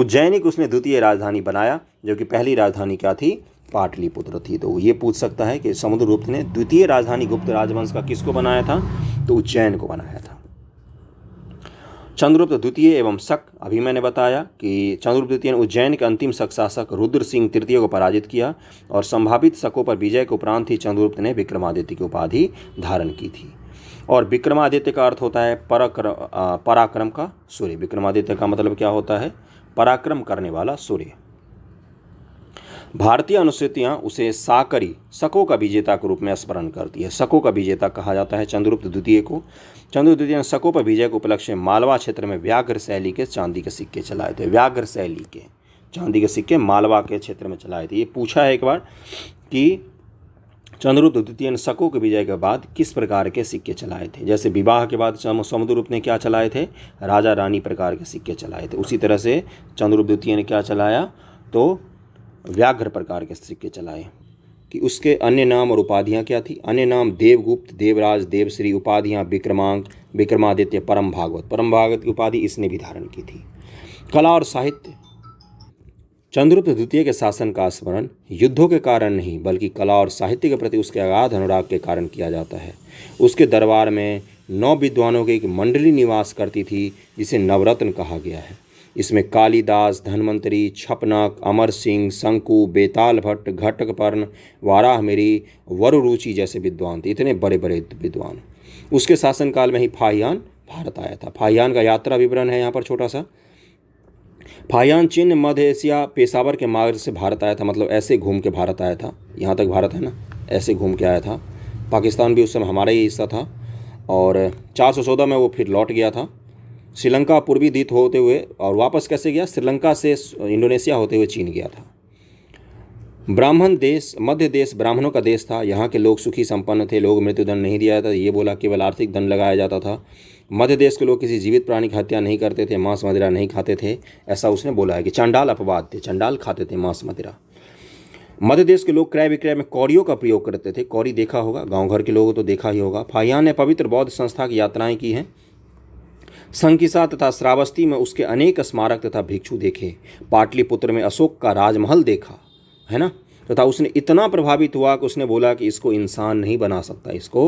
उज्जैनिक उसने द्वितीय राजधानी बनाया जो कि पहली राजधानी क्या थी पाटलिपुत्र थी तो ये पूछ सकता है कि समुद्रगुप्त ने द्वितीय राजधानी गुप्त राजवंश का किसको बनाया था तो उज्जैन को बनाया था चंद्रगुप्त द्वितीय एवं शक अभी मैंने बताया कि चंद्रगुप्त द्वितीय ने उज्जैन के अंतिम शक शासक रुद्र सिंह तृतीय को पराजित किया और संभावित शकों पर विजय के उपरांत ही चंद्रगुप्त ने विक्रमादित्य की उपाधि धारण की थी और विक्रमादित्य का अर्थ होता है पराक्रम पराक्रम का सूर्य विक्रमादित्य का मतलब क्या होता है पराक्रम करने वाला सूर्य भारतीय अनुसूतियाँ उसे साकरी सको का विजेता के रूप में स्मरण करती है सको का विजेता कहा जाता है चंद्रगुप्त द्वितीय को चंद्रगुप्त द्वितीय ने सको पर विजय के उपलक्ष्य मालवा क्षेत्र में व्याघ्र शैली के चांदी के सिक्के चलाए थे व्याघ्र शैली के चांदी के सिक्के मालवा के क्षेत्र में चलाए थे ये पूछा है एक बार कि चंद्रगुप्त द्वितीय ने शको के विजय के बाद किस प्रकार के सिक्के चलाए थे जैसे विवाह के बाद समुद्रगुप्त ने क्या चलाए थे राजा रानी प्रकार के सिक्के चलाए थे उसी तरह से चंद्रगुप्त द्वितीय ने क्या चलाया तो व्याघ्र प्रकार के सिक्के चलाए कि उसके अन्य नाम और उपाधियाँ क्या थी अन्य नाम देवगुप्त देवराज देवश्री उपाधियाँ विक्रमांक विक्रमादित्य परम भागवत परम भागवत की उपाधि इसने भी धारण की थी कला और साहित्य चंद्रगुप्त द्वितीय के शासन का स्मरण युद्धों के कारण नहीं बल्कि कला और साहित्य के प्रति उसके अगाध अनुराग के कारण किया जाता है उसके दरबार में नौ विद्वानों की एक मंडली निवास करती थी जिसे नवरत्न कहा गया है इसमें कालिदास धनवंतरी छपनक अमर सिंह शंकु बेताल भट्ट घटकपर्ण वाराहमिरी वरुरुचि जैसे विद्वान थे इतने बड़े बड़े विद्वान उसके शासनकाल में ही फाहियान भारत आया था फाहियान का यात्रा विवरण है यहाँ पर छोटा सा फाहियान चीन मध्य एशिया पेशावर के मार्ग से भारत आया था मतलब ऐसे घूम के भारत आया था यहाँ तक भारत है ना ऐसे घूम के आया था पाकिस्तान भी उस समय हमारा ही हिस्सा था और चार सौ चौदह में वो फिर लौट गया था श्रीलंका पूर्वी द्वीप होते हुए और वापस कैसे गया श्रीलंका से इंडोनेशिया होते हुए चीन गया था ब्राह्मण देश मध्य देश ब्राह्मणों का देश था यहाँ के लोग सुखी संपन्न थे लोग मृत्युदंड नहीं दिया जाता ये बोला केवल आर्थिक दंड लगाया जाता था मध्य देश के लोग किसी जीवित प्राणी की हत्या नहीं करते थे मांस मदिरा नहीं खाते थे ऐसा उसने बोला है कि चंडाल अपवाद थे चंडाल खाते थे मांस मदिरा मध्य देश के लोग क्रय विक्रय में कौड़ियों का प्रयोग करते थे कौड़ी देखा होगा गाँव घर के लोगों तो देखा ही होगा फाहियान ने पवित्र बौद्ध संस्था की यात्राएँ की हैं संकिसा तथा श्रावस्ती में उसके अनेक स्मारक तथा भिक्षु देखे पाटलिपुत्र में अशोक का राजमहल देखा है ना तथा उसने इतना प्रभावित हुआ कि उसने बोला कि इसको इंसान नहीं बना सकता इसको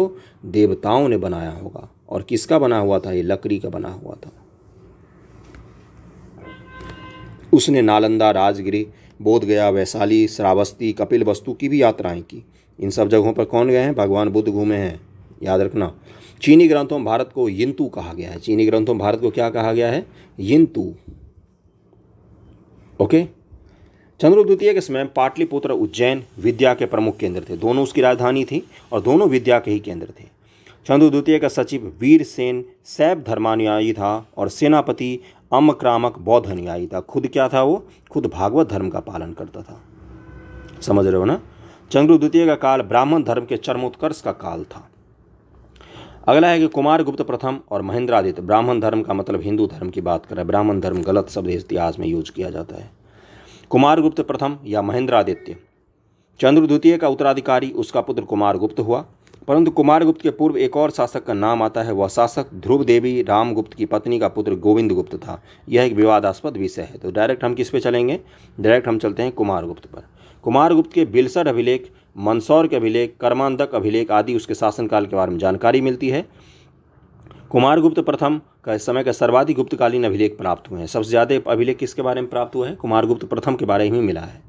देवताओं ने बनाया होगा और किसका बना हुआ था ये लकड़ी का बना हुआ था उसने नालंदा राजगिरी बोध गया वैशाली श्रावस्ती कपिल वस्तु की भी यात्राएं की इन सब जगहों पर कौन गए हैं भगवान बुद्ध घूमे हैं याद रखना चीनी ग्रंथों में भारत को यिंतु कहा गया है चीनी ग्रंथों में भारत को क्या कहा गया है यिंतु ओके चंद्र द्वितीय के समय पाटलिपुत्र उज्जैन विद्या के प्रमुख केंद्र थे दोनों उसकी राजधानी थी और दोनों विद्या के ही केंद्र थे चंद्र द्वितीय का सचिव वीर सेन सैब धर्मानुयायी था और सेनापति अमक्रामक बौद्ध अनुयायी था खुद क्या था वो खुद भागवत धर्म का पालन करता था समझ रहे हो ना चंद्र द्वितीय का काल ब्राह्मण धर्म के चरमोत्कर्ष का काल था अगला है कि कुमार गुप्त प्रथम और महेंद्रादित्य ब्राह्मण धर्म का मतलब हिंदू धर्म की बात करें ब्राह्मण धर्म गलत शब्द इतिहास में यूज किया जाता है कुमार गुप्त प्रथम या महेंद्रादित्य चंद्र द्वितीय का उत्तराधिकारी उसका पुत्र कुमार गुप्त हुआ परंतु कुमार गुप्त के पूर्व एक और शासक का नाम आता है वह शासक ध्रुव देवी रामगुप्त की पत्नी का पुत्र गोविंद गुप्त था यह एक विवादास्पद विषय है तो डायरेक्ट हम किस पे चलेंगे डायरेक्ट हम चलते हैं कुमार गुप्त पर कुमार गुप्त के बिलसर अभिलेख मंदसौर के अभिलेख कर्मांधक अभिलेख आदि उसके शासनकाल के बारे में जानकारी मिलती है कुमारगुप्त प्रथम का इस समय का सर्वाधिक गुप्तकालीन अभिलेख प्राप्त हुए हैं सबसे ज़्यादा अभिलेख किसके बारे में प्राप्त हुए हैं कुमारगुप्त प्रथम के बारे में मिला है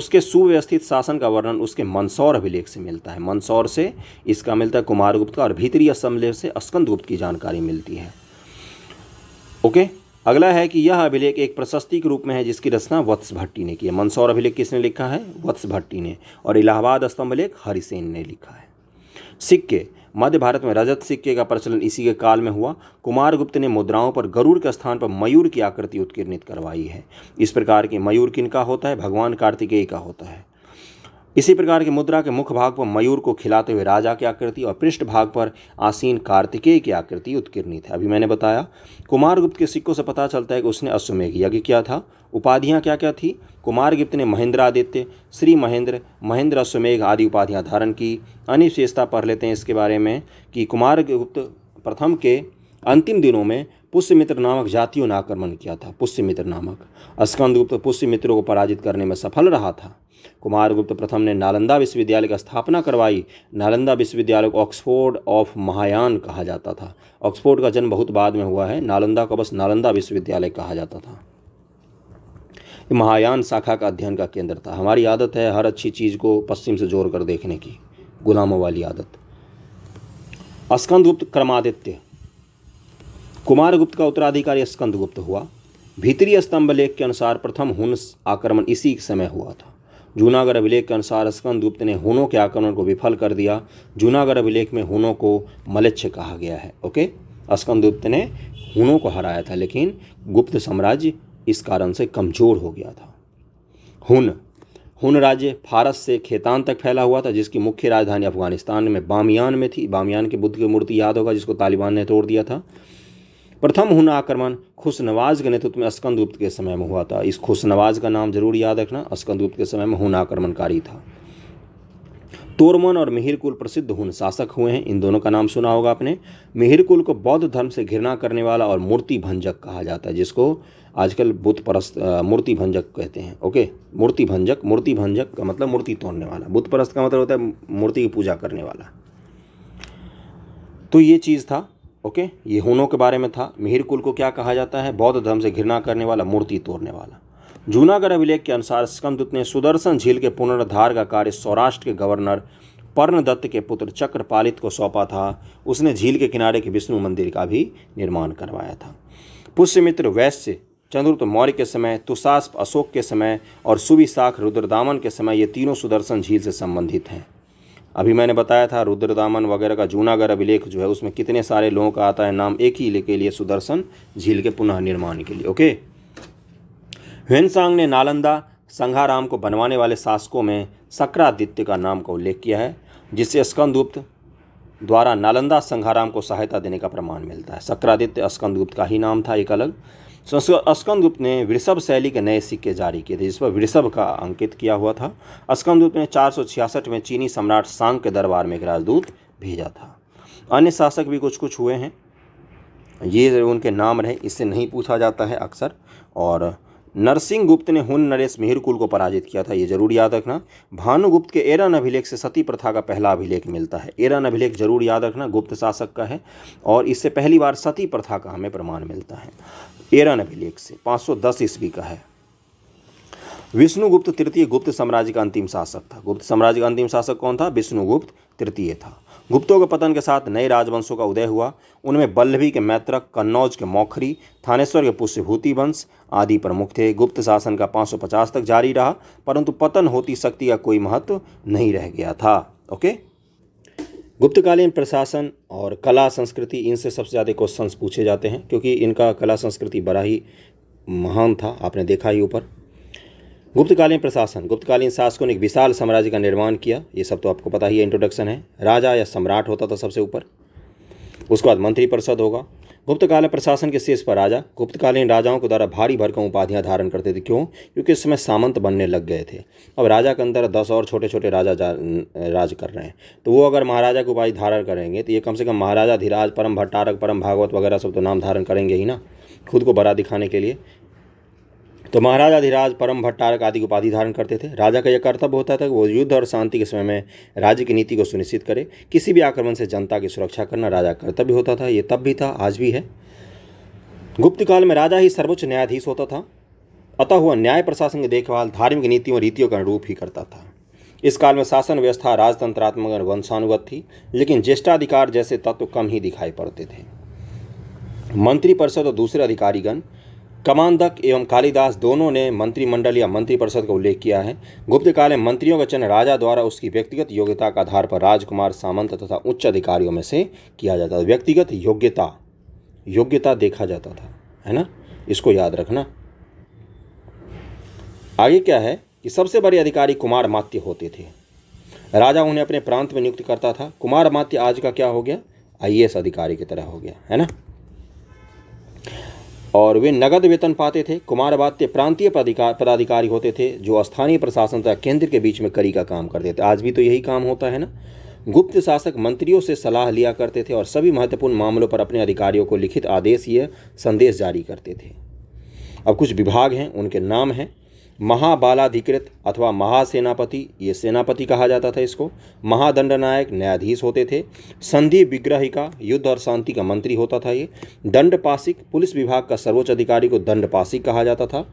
उसके सुव्यवस्थित शासन का वर्णन उसके मंदसौर अभिलेख से मिलता है मंदसौर से इसका मिलता है कुमारगुप्त का और भीतरी असमलेख से गुप्त की जानकारी मिलती है ओके अगला है कि यह अभिलेख एक प्रशस्ति के रूप में है जिसकी रचना वत्स भट्टी ने की है मंदसौर अभिलेख किसने लिखा है वत्स भट्टी ने और इलाहाबाद स्तंभ लेख हरिसेन ने लिखा है सिक्के मध्य भारत में रजत सिक्के का प्रचलन इसी के काल में हुआ कुमार गुप्त ने मुद्राओं पर गरुड़ के स्थान पर मयूर की आकृति उत्कीर्णित करवाई है इस प्रकार के मयूर किन का होता है भगवान कार्तिकेय का होता है इसी प्रकार की मुद्रा के मुख्य भाग पर मयूर को खिलाते हुए राजा की आकृति और पृष्ठ भाग पर आसीन कार्तिकेय की आकृति उत्कीर्णित है अभी मैंने बताया कुमारगुप्त के सिक्कों से पता चलता है कि उसने अश्वमेघ यज्ञ किया था उपाधियाँ क्या क्या थी कुमारगुप्त ने महेंद्रादित्य श्री महेंद्र महेंद्र अश्वमेघ आदि उपाधियाँ धारण की अनिश्चेषता पढ़ लेते हैं इसके बारे में कि कुमारगुप्त प्रथम के अंतिम दिनों में पुष्यमित्र नामक जातियों ने आक्रमण किया था पुष्यमित्र नामक स्कंदगुप्त पुष्यमित्रों को पराजित करने में सफल रहा था कुमारगुप्त प्रथम ने नालंदा विश्वविद्यालय की स्थापना करवाई नालंदा विश्वविद्यालय को ऑक्सफोर्ड ऑफ महायान कहा जाता था ऑक्सफोर्ड का जन्म बहुत बाद में हुआ है नालंदा को बस नालंदा विश्वविद्यालय कहा जाता था महायान शाखा का अध्ययन का केंद्र था हमारी आदत है हर अच्छी चीज़ को पश्चिम से जोड़ कर देखने की गुलामों वाली आदत अस्कंदगुप्त क्रमादित्य कुमारगुप्त का उत्तराधिकारी स्कंदगुप्त हुआ भीतरी स्तंभ लेख के अनुसार प्रथम हुन आक्रमण इसी समय हुआ था जूनागढ़ अभिलेख के अनुसार स्कंदगुप्त ने हुनों के आक्रमण को विफल कर दिया जूनागढ़ अभिलेख में हुनों को मलच्छ कहा गया है ओके स्कंदगुप्त ने हुनों को हराया था लेकिन गुप्त साम्राज्य इस कारण से कमजोर हो गया था हुन हुन राज्य फारस से खेतान तक फैला हुआ था जिसकी मुख्य राजधानी अफगानिस्तान में बामियान में थी बामियान के बुद्ध की मूर्ति याद होगा जिसको तालिबान ने तोड़ दिया था प्रथम हुन आक्रमण खुशनवाज के नेतृत्व तो में स्कंदगुप्त के समय में हुआ था इस खुशनवाज का नाम जरूर याद रखना स्कंदगुप्त के समय में हुन आक्रमणकारी था तोरमन और मिहिरकुल प्रसिद्ध हुन शासक हुए हैं इन दोनों का नाम सुना होगा आपने मिहिरकुल को बौद्ध धर्म से घृणा करने वाला और मूर्ति भंजक कहा जाता है जिसको आजकल बुद्ध परस्त मूर्ति भंजक कहते हैं ओके मूर्ति भंजक मूर्ति भंजक का मतलब मूर्ति तोड़ने वाला बुद्ध परस्त का मतलब होता है मूर्ति की पूजा करने वाला तो ये चीज़ था ओके ये हूनों के बारे में था मिहिर कुल को क्या कहा जाता है बौद्ध धर्म से घृणा करने वाला मूर्ति तोड़ने वाला जूनागढ़ अभिलेख के अनुसार स्कंदुत ने सुदर्शन झील के पुनरुद्धार का कार्य सौराष्ट्र के गवर्नर पर्णदत्त के पुत्र चक्रपालित को सौंपा था उसने झील के किनारे के विष्णु मंदिर का भी निर्माण करवाया था पुष्यमित्र वैश्य चंद्रुप्त मौर्य के समय तुषास्प अशोक के समय और सुविशाख रुद्रदामन के समय ये तीनों सुदर्शन झील से संबंधित हैं अभी मैंने बताया था रुद्रदामन वगैरह का जूनागढ़ अभिलेख जो है उसमें कितने सारे लोगों का आता है नाम एक ही के लिए सुदर्शन झील के पुनः निर्माण के लिए ओके ह्वेनसांग ने नालंदा संघाराम को बनवाने वाले शासकों में सक्रादित्य का नाम का उल्लेख किया है जिससे स्कंदगुप्त द्वारा नालंदा संघाराम को सहायता देने का प्रमाण मिलता है सक्रादित्य स्कंदगुप्त का ही नाम था एक अलग अस्कंद गुप्त ने वृषभ शैली के नए सिक्के जारी किए थे जिस पर वृषभ का अंकित किया हुआ था गुप्त ने चार में चीनी सम्राट सांग के दरबार में एक राजदूत भेजा था अन्य शासक भी कुछ कुछ हुए हैं ये उनके नाम रहे इससे नहीं पूछा जाता है अक्सर और नरसिंह गुप्त ने हुन नरेश मिहिरकुल को पराजित किया था ये जरूर याद रखना भानुगुप्त के एरन अभिलेख से सती प्रथा का पहला अभिलेख मिलता है एरन अभिलेख जरूर याद रखना गुप्त शासक का है और इससे पहली बार सती प्रथा का हमें प्रमाण मिलता है एरन अभिलेख से 510 ईस्वी का है विष्णुगुप्त तृतीय गुप्त साम्राज्य का अंतिम शासक था गुप्त साम्राज्य का अंतिम शासक कौन था विष्णुगुप्त तृतीय था गुप्तों के पतन के साथ नए राजवंशों का उदय हुआ उनमें बल्लभी के मैत्रक कन्नौज के मौखरी थानेश्वर के पुष्यभूति वंश आदि प्रमुख थे गुप्त शासन का 550 तक जारी रहा परंतु पतन होती शक्ति का कोई महत्व नहीं रह गया था ओके गुप्तकालीन प्रशासन और कला संस्कृति इनसे सबसे ज़्यादा क्वेश्चंस पूछे जाते हैं क्योंकि इनका कला संस्कृति बड़ा ही महान था आपने देखा ही ऊपर गुप्तकालीन प्रशासन गुप्तकालीन शासकों ने एक विशाल साम्राज्य का निर्माण किया ये सब तो आपको पता ही इंट्रोडक्शन है राजा या सम्राट होता था सबसे ऊपर उसके बाद मंत्री परिषद होगा गुप्तकाल प्रशासन के शीर्ष पर राजा गुप्तकालीन राजाओं के द्वारा भारी भरकम उपाधियां धारण करते थे क्यों क्योंकि इस समय सामंत बनने लग गए थे अब राजा के अंदर दस और छोटे छोटे राजा राज कर रहे हैं तो वो अगर महाराजा की उपाधि धारण करेंगे तो ये कम से कम महाराजा धीराज परम भट्टारक परम भागवत वगैरह सब तो नाम धारण करेंगे ही ना खुद को बड़ा दिखाने के लिए तो महाराजा अधिराज परम भट्टारक आदि की उपाधि धारण करते थे राजा का यह कर्तव्य होता था कि वो युद्ध और शांति के समय में राज्य की नीति को सुनिश्चित करे किसी भी आक्रमण से जनता की सुरक्षा करना राजा का कर्तव्य होता था ये तब भी था आज भी है गुप्त काल में राजा ही सर्वोच्च न्यायाधीश होता था अतः हुआ न्याय प्रशासन की देखभाल धार्मिक नीतियों और रीतियों का अनुरूप ही करता था इस काल में शासन व्यवस्था राजतंत्रात्मक और वंशानुगत थी लेकिन ज्येष्ठाधिकार जैसे तत्व कम ही दिखाई पड़ते थे मंत्रिपरिषद और दूसरे अधिकारीगण कमांडक एवं कालिदास दोनों ने मंत्रिमंडल या मंत्री परिषद का उल्लेख किया है गुप्तकाल में मंत्रियों का चयन राजा द्वारा उसकी व्यक्तिगत योग्यता के आधार पर राजकुमार सामंत तथा उच्च अधिकारियों में से किया जाता था व्यक्तिगत योग्यता योग्यता देखा जाता था है ना इसको याद रखना आगे क्या है कि सबसे बड़े अधिकारी कुमार मात्य होते थे राजा उन्हें अपने प्रांत में नियुक्त करता था कुमार मात्य आज का क्या हो गया आई अधिकारी की तरह हो गया है ना और वे नगद वेतन पाते थे कुमार वात्य प्रांतीय पदाधिकारी होते थे जो स्थानीय प्रशासन तथा केंद्र के बीच में करी का काम करते थे आज भी तो यही काम होता है ना गुप्त शासक मंत्रियों से सलाह लिया करते थे और सभी महत्वपूर्ण मामलों पर अपने अधिकारियों को लिखित आदेश या संदेश जारी करते थे अब कुछ विभाग हैं उनके नाम हैं महाबालाधिकृत अथवा महासेनापति ये सेनापति कहा जाता था इसको महादंडनायक न्यायाधीश होते थे संधि विग्रहिका युद्ध और शांति का मंत्री होता था ये दंडपासिक पुलिस विभाग का सर्वोच्च अधिकारी को दंडपासिक कहा जाता था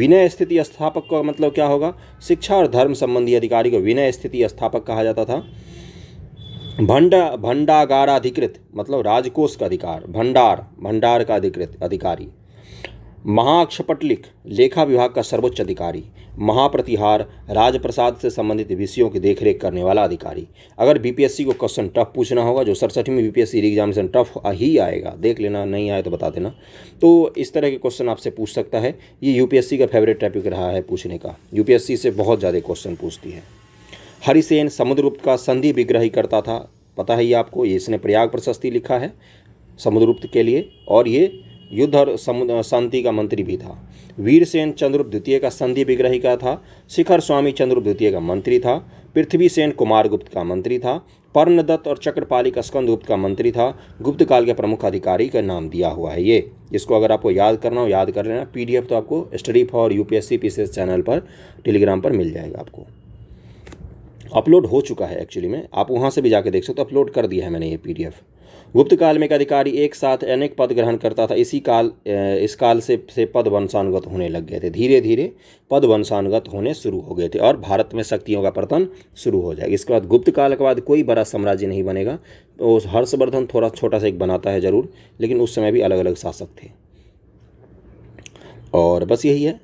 विनय स्थिति स्थापक का मतलब क्या होगा शिक्षा और धर्म संबंधी अधिकारी को विनय स्थिति स्थापक कहा जाता था भंडा भंडागाराधिकृत मतलब राजकोष का अधिकार भंडार भंडार का अधिकृत अधिकारी महाक्षपटलिक लेखा विभाग का सर्वोच्च अधिकारी महाप्रतिहार राजप्रसाद से संबंधित विषयों की देखरेख करने वाला अधिकारी अगर बीपीएससी को क्वेश्चन टफ पूछना होगा जो सड़सठवीं में बीपीएससी पी एग्जामिनेशन टफ ही आएगा देख लेना नहीं आए तो बता देना तो इस तरह के क्वेश्चन आपसे पूछ सकता है ये यूपीएससी का फेवरेट टॉपिक रहा है पूछने का यूपीएससी से बहुत ज़्यादा क्वेश्चन पूछती है हरिसेन समुद्रगुप्त का संधि विग्रह करता था पता है ये आपको ये इसने प्रयाग प्रशस्ति लिखा है समुद्रगुप्त के लिए और ये युद्ध और शांति का मंत्री भी था वीरसेन चंद्रगुप्त द्वितीय का संधि विग्रही का था शिखर स्वामी चंद्रगुप्त द्वितीय का मंत्री था पृथ्वी सेन कुमारगुप्त का मंत्री था पर्णदत्त और चक्रपाली का स्कंदगुप्त का मंत्री था गुप्त काल के प्रमुख अधिकारी का नाम दिया हुआ है ये इसको अगर आपको याद करना हो याद कर लेना पी तो आपको study for UPSC P channel पर टेलीग्राम पर मिल जाएगा आपको अपलोड हो चुका है एक्चुअली में आप वहाँ से भी जाके देख सकते हो तो अपलोड कर दिया है मैंने ये पी गुप्त काल में एक अधिकारी एक साथ अनेक पद ग्रहण करता था इसी काल इस काल से से पद वंशानुगत होने लग गए थे धीरे धीरे पद वंशानुगत होने शुरू हो गए थे और भारत में शक्तियों का पर्तन शुरू हो जाएगा इसके बाद गुप्त काल के बाद कोई बड़ा साम्राज्य नहीं बनेगा वो तो हर्षवर्धन थोड़ा छोटा सा एक बनाता है ज़रूर लेकिन उस समय भी अलग अलग शासक थे और बस यही है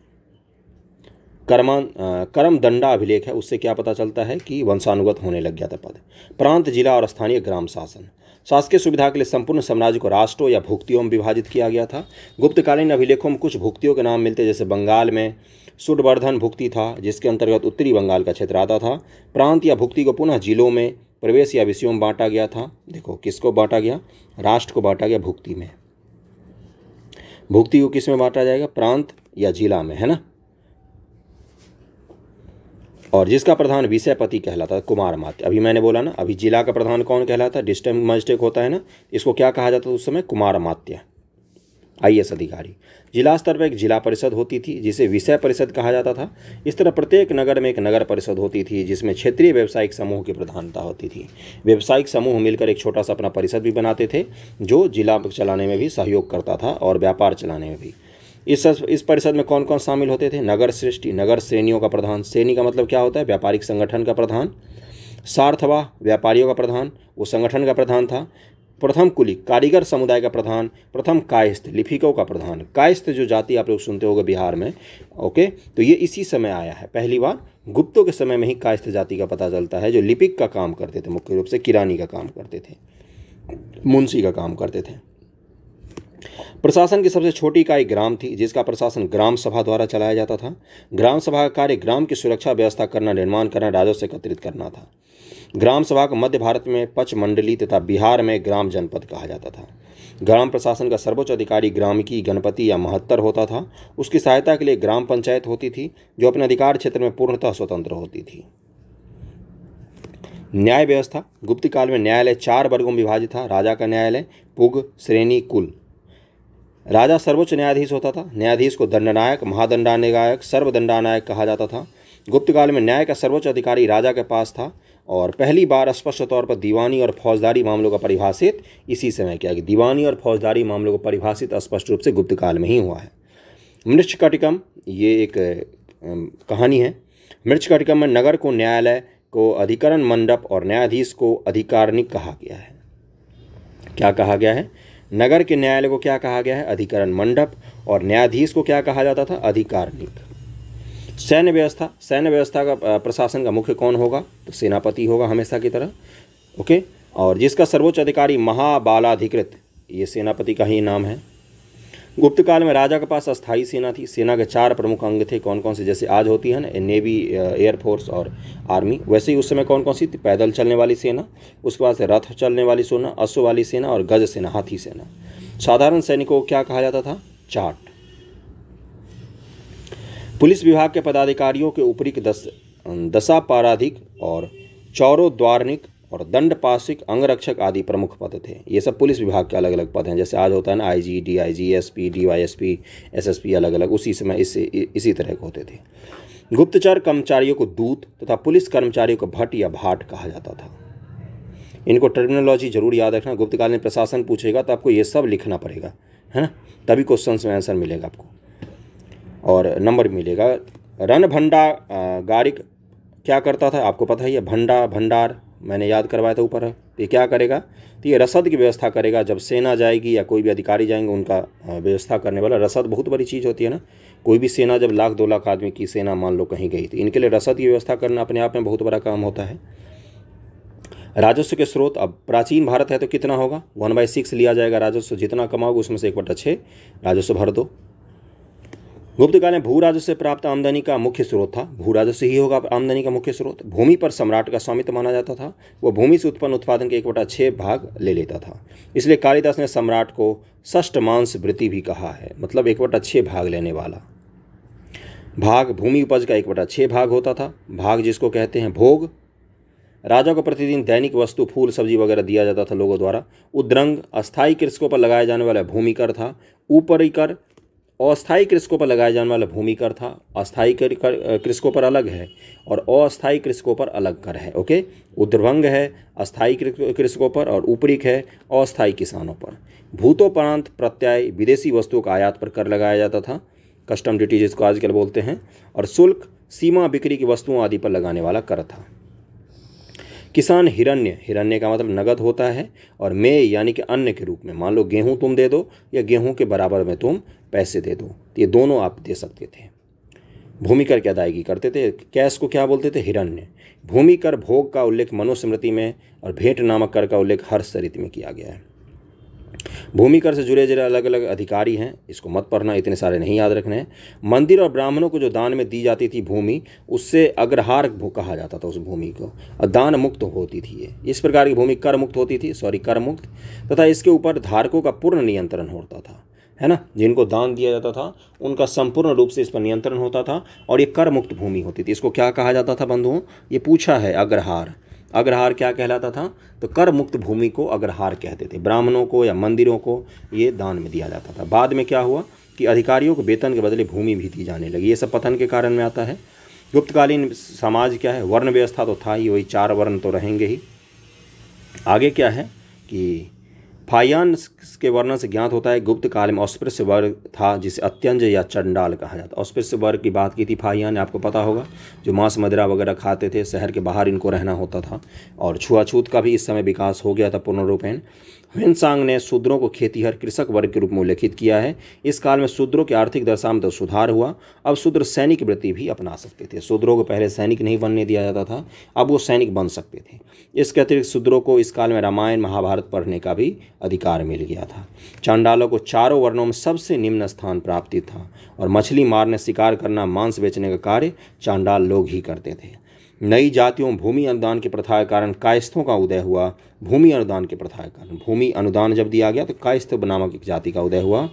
कर्मान कर्म दंडा अभिलेख है उससे क्या पता चलता है कि वंशानुगत होने लग गया था पद प्रांत जिला और स्थानीय ग्राम शासन शासकीय सुविधा के लिए संपूर्ण साम्राज्य को राष्ट्रों या भुक्तियों में विभाजित किया गया था गुप्तकालीन अभिलेखों में कुछ भुक्तियों के नाम मिलते जैसे बंगाल में सुडवर्धन भुक्ति था जिसके अंतर्गत उत्तरी बंगाल का क्षेत्र आता था प्रांत या भुक्ति को पुनः जिलों में प्रवेश या विषयों में बांटा गया था देखो किसको बांटा गया राष्ट्र को बांटा गया भुक्ति में भुक्ति को किस में बांटा जाएगा प्रांत या जिला में है ना और जिसका प्रधान विषयपति कहलाता है कुमार मात्य अभी मैंने बोला ना अभी जिला का प्रधान कौन कहलाता है डिस्ट्रिक्ट मजिस्ट्रेट होता है ना इसको क्या कहा जाता था उस समय कुमार मात्य आई अधिकारी जिला स्तर पर एक जिला परिषद होती थी जिसे विषय परिषद कहा जाता था इस तरह प्रत्येक नगर में एक नगर परिषद होती थी जिसमें क्षेत्रीय व्यावसायिक समूह की प्रधानता होती थी व्यावसायिक समूह मिलकर एक छोटा सा अपना परिषद भी बनाते थे जो जिला चलाने में भी सहयोग करता था और व्यापार चलाने में भी इस इस परिषद में कौन कौन शामिल होते थे नगर सृष्टि नगर श्रेणियों का प्रधान श्रेणी का मतलब क्या होता है व्यापारिक संगठन का प्रधान सार्थवा व्यापारियों का प्रधान वो संगठन का प्रधान था प्रथम कुली कारीगर समुदाय का प्रधान प्रथम कायस्थ लिपिकों का प्रधान कायस्थ जो जाति आप लोग सुनते होंगे बिहार में ओके तो ये इसी समय आया है पहली बार गुप्तों के समय में ही कायस्थ जाति का पता चलता है जो लिपिक का काम करते थे मुख्य रूप से किरानी का काम करते थे मुंशी का काम करते थे प्रशासन की सबसे छोटी इकाई ग्राम थी जिसका प्रशासन ग्राम सभा द्वारा चलाया जाता था ग्राम सभा का कार्य ग्राम की सुरक्षा व्यवस्था करना निर्माण करना राजस्व एकत्रित करना था ग्राम सभा को मध्य भारत में पच मंडली तथा बिहार में ग्राम जनपद कहा जाता था ग्राम प्रशासन का सर्वोच्च अधिकारी ग्राम की गणपति या महत्तर होता था उसकी सहायता के लिए ग्राम पंचायत होती थी जो अपने अधिकार क्षेत्र में पूर्णतः स्वतंत्र होती थी न्याय व्यवस्था गुप्त काल में न्यायालय चार वर्गों में विभाजित था राजा का न्यायालय पुग श्रेणी कुल राजा सर्वोच्च न्यायाधीश होता था न्यायाधीश को दंडनायक महादंडानायक सर्वदंडानायक कहा जाता था गुप्तकाल में न्याय का सर्वोच्च अधिकारी राजा के पास था और पहली बार स्पष्ट तौर पर दीवानी और फौजदारी मामलों का परिभाषित इसी समय किया कि दीवानी और फौजदारी मामलों को परिभाषित स्पष्ट रूप से गुप्तकाल में ही हुआ है मृक्ष कटिकम ये एक कहानी है मृक्ष कटिकम में नगर को न्यायालय को अधिकरण मंडप और न्यायाधीश को अधिकारणिक कहा गया है क्या कहा गया है नगर के न्यायालय को क्या कहा गया है अधिकरण मंडप और न्यायाधीश को क्या कहा जाता था अधिकारिक सैन्य व्यवस्था सैन्य व्यवस्था का प्रशासन का मुख्य कौन होगा तो सेनापति होगा हमेशा की तरह ओके और जिसका सर्वोच्च अधिकारी महाबालाधिकृत ये सेनापति का ही नाम है गुप्त काल में राजा के पास अस्थाई सेना थी सेना के चार प्रमुख अंग थे कौन कौन से जैसे आज होती है ना नेवी एयरफोर्स uh, और आर्मी वैसे ही उस समय कौन कौन सी थी पैदल चलने वाली सेना उसके बाद से रथ चलने वाली सेना अश्व वाली सेना और गज सेना हाथी सेना साधारण सैनिकों को क्या कहा जाता था चाट पुलिस विभाग के पदाधिकारियों के ऊपरी दस दशा पाराधिक और चौरों द्वारिक और दंड पाशिक अंगरक्षक आदि प्रमुख पद थे ये सब पुलिस विभाग के अलग अलग पद हैं जैसे आज होता है ना I I G G D S S P S S P अलग अलग उसी समय इस, इसी तरह के होते थे गुप्तचर कर्मचारियों को दूत तथा पुलिस कर्मचारियों को भट्ट या भाट कहा जाता था इनको टर्मिनोलॉजी जरूर याद रखना गुप्तकालीन प्रशासन पूछेगा तो आपको ये सब लिखना पड़ेगा है ना तभी क्वेश्चन में आंसर मिलेगा आपको और नंबर मिलेगा रण भंडा गारिक क्या करता था आपको पता ही है भंडा भंडार मैंने याद करवाया था ऊपर तो ये क्या करेगा तो ये रसद की व्यवस्था करेगा जब सेना जाएगी या कोई भी अधिकारी जाएंगे उनका व्यवस्था करने वाला रसद बहुत बड़ी चीज़ होती है ना कोई भी सेना जब लाख दो लाख आदमी की सेना मान लो कहीं गई थी तो इनके लिए रसद की व्यवस्था करना अपने आप में बहुत बड़ा काम होता है राजस्व के स्रोत अब प्राचीन भारत है तो कितना होगा वन बाई सिक्स लिया जाएगा राजस्व जितना कमाओगे उसमें से एक बटा छः राजस्व भर दो गुप्त काल में भू राजस्व से प्राप्त आमदनी का मुख्य स्रोत था भू राजस्व ही होगा आमदनी का मुख्य स्रोत भूमि पर सम्राट का स्वामित्व माना जाता था वह भूमि से उत्पन्न उत्पादन के एक बटा छः भाग ले लेता था इसलिए कालिदास ने सम्राट को षष्ट मांस वृत्ति भी कहा है मतलब एक बटा छः भाग लेने वाला भाग भूमि उपज का एक बटा छः भाग होता था भाग जिसको कहते हैं भोग राजा को प्रतिदिन दैनिक वस्तु फूल सब्जी वगैरह दिया जाता था लोगों द्वारा उद्रंग अस्थायी कृषकों पर लगाए जाने वाला भूमि कर था ऊपरी कर अस्थायी कृषकों पर लगाया जाने वाला भूमि कर था अस्थायी कृषकों पर अलग है और अस्थायी कृषकों पर अलग कर है ओके उद्रभंग है अस्थायी कृषकों पर और ऊपरिक है अस्थायी किसानों पर भूतोपरांत प्रत्यय विदेशी वस्तुओं का आयात पर कर लगाया जाता था कस्टम ड्यूटी जिसको आजकल बोलते हैं और शुल्क सीमा बिक्री की वस्तुओं आदि पर लगाने वाला कर था किसान हिरण्य हिरण्य का मतलब नगद होता है और मे यानी कि अन्य के रूप में मान लो गेहूँ तुम दे दो या गेहूँ के बराबर में तुम पैसे दे दो तो ये दोनों आप दे सकते थे भूमि कर की अदायगी करते थे कैश को क्या बोलते थे हिरण्य भूमि कर भोग का उल्लेख मनुस्मृति में और भेंट नामक कर का उल्लेख हर चरित्र में किया गया है भूमि कर से जुड़े जुड़े अलग अलग अधिकारी हैं इसको मत पढ़ना इतने सारे नहीं याद रखने हैं मंदिर और ब्राह्मणों को जो दान में दी जाती थी भूमि उससे अग्रहार कहा जाता था उस भूमि को और दान मुक्त होती थी ये इस प्रकार की भूमि कर मुक्त होती थी सॉरी कर मुक्त तथा इसके ऊपर धारकों का पूर्ण नियंत्रण होता था है ना जिनको दान दिया जाता था उनका संपूर्ण रूप से इस पर नियंत्रण होता था और ये कर मुक्त भूमि होती थी इसको क्या कहा जाता था बंधुओं ये पूछा है अग्रहार अग्रहार क्या कहलाता था तो कर मुक्त भूमि को अग्रहार कहते थे ब्राह्मणों को या मंदिरों को ये दान में दिया जाता था बाद में क्या हुआ कि अधिकारियों को वेतन के बदले भूमि भी दी जाने लगी ये सब पतन के कारण में आता है गुप्तकालीन समाज क्या है वर्ण व्यवस्था तो था ही वही चार वर्ण तो रहेंगे ही आगे क्या है कि फाइयांस के वर्णन से ज्ञात होता है गुप्त काल में अस्पृश्य वर्ग था जिसे अत्यंज या चंडाल कहा जाता है अस्पृश्य वर्ग की बात की थी फाइयान आपको पता होगा जो मांस मदिरा वगैरह खाते थे शहर के बाहर इनको रहना होता था और छुआछूत का भी इस समय विकास हो गया था रूपेण ह्वेनसांग ने शूद्रों को खेतीहर कृषक वर्ग के रूप में उल्लेखित किया है इस काल में शूद्रों की आर्थिक दशा में तो सुधार हुआ अब शूद्र सैनिक वृत्ति भी अपना सकते थे शूद्रों को पहले सैनिक नहीं बनने दिया जाता था अब वो सैनिक बन सकते थे इसके अतिरिक्त शूद्रों को इस काल में रामायण महाभारत पढ़ने का भी अधिकार मिल गया था चांडालों को चारों वर्णों में सबसे निम्न स्थान प्राप्ति था और मछली मारने शिकार करना मांस बेचने का कार्य चांडाल लोग ही करते थे नई जातियों भूमि अनुदान की प्रथा के कारण कायस्थों का उदय हुआ भूमि अनुदान की प्रथा के कारण भूमि अनुदान जब दिया गया तो कायस्थ नामक एक जाति का उदय हुआ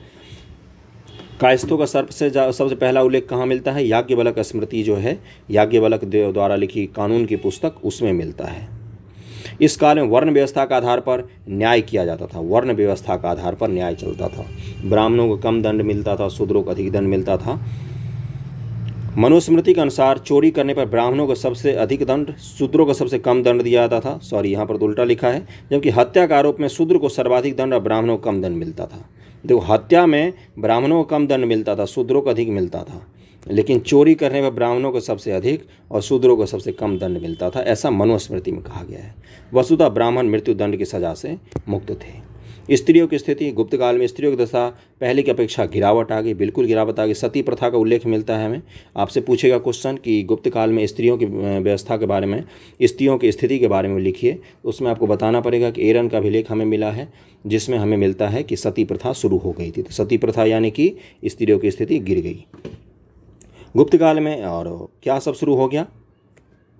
कायस्थों का सर्प से सबसे पहला उल्लेख कहाँ मिलता है याज्ञवलक स्मृति जो है याज्ञवलक देव द्वारा लिखी कानून की पुस्तक उसमें मिलता है इस काल में वर्ण व्यवस्था के आधार पर न्याय किया जाता था वर्ण व्यवस्था के आधार पर न्याय चलता था ब्राह्मणों को कम दंड मिलता था शूद्रों को अधिक दंड मिलता था मनुस्मृति के अनुसार चोरी करने पर ब्राह्मणों को सबसे अधिक दंड शूद्रों को सबसे कम दंड दिया जाता था सॉरी यहाँ पर तो उल्टा लिखा है जबकि हत्या के आरोप में शूद्र को सर्वाधिक दंड और ब्राह्मणों को कम दंड मिलता था देखो हत्या में ब्राह्मणों को कम दंड मिलता था शूद्रों को अधिक मिलता था लेकिन चोरी करने पर ब्राह्मणों को सबसे अधिक और शूद्रों को सबसे कम दंड मिलता था ऐसा मनुस्मृति में कहा गया है वसुधा ब्राह्मण मृत्यु दंड की सजा से मुक्त थे स्त्रियों की स्थिति गुप्त काल में स्त्रियों की दशा पहले की अपेक्षा गिरावट आ गई बिल्कुल गिरावट आ गई सती प्रथा का उल्लेख मिलता है हमें आपसे पूछेगा क्वेश्चन कि गुप्त काल में स्त्रियों की व्यवस्था के बारे में स्त्रियों की स्थिति के बारे में लिखिए उसमें आपको बताना पड़ेगा कि एरन का अभिलेख हमें मिला है जिसमें हमें मिलता है कि सती प्रथा शुरू हो गई थी तो सती प्रथा यानी कि स्त्रियों की स्थिति गिर गई गुप्त काल में और क्या सब शुरू हो गया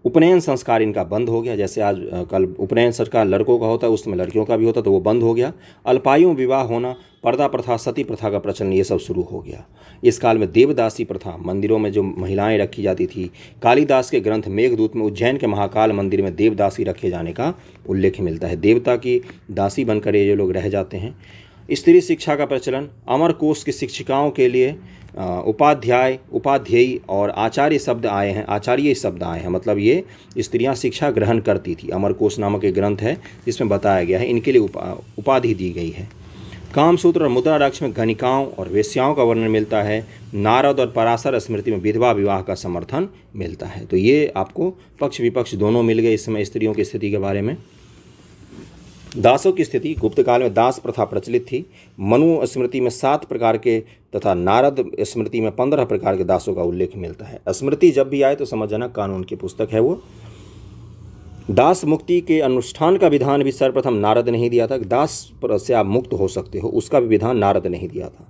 उपनयन संस्कार इनका बंद हो गया जैसे आज कल उपनयन संस्कार लड़कों का होता है उस समय लड़कियों का भी होता तो वो बंद हो गया अल्पायु विवाह होना पर्दा प्रथा सती प्रथा का प्रचलन ये सब शुरू हो गया इस काल में देवदासी प्रथा मंदिरों में जो महिलाएं रखी जाती थी कालिदास के ग्रंथ मेघदूत में उज्जैन के महाकाल मंदिर में देवदासी रखे जाने का उल्लेख मिलता है देवता की दासी बनकर ये जो लोग रह जाते हैं स्त्री शिक्षा का प्रचलन अमर कोष की शिक्षिकाओं के लिए उपाध्याय उपाध्यायी और आचार्य शब्द आए हैं आचार्य शब्द आए हैं मतलब ये स्त्रियां शिक्षा ग्रहण करती थी अमरकोश नामक एक ग्रंथ है जिसमें बताया गया है इनके लिए उपा उपाधि दी गई है कामसूत्र और मुद्रा रक्ष में गणिकाओं और वेश्याओं का वर्णन मिलता है नारद और पराशर स्मृति में विधवा विवाह का समर्थन मिलता है तो ये आपको पक्ष विपक्ष दोनों मिल गए इस समय स्त्रियों की स्थिति के बारे में दासों की स्थिति गुप्त काल में दास प्रथा प्रचलित थी मनु स्मृति में सात प्रकार के तथा नारद स्मृति में पंद्रह प्रकार के दासों का उल्लेख मिलता है स्मृति जब भी आए तो समझना कानून की पुस्तक है वो दास मुक्ति के अनुष्ठान का विधान भी सर्वप्रथम नारद ने ही दिया था दास से आप मुक्त हो सकते हो उसका भी विधान नारद ने ही दिया था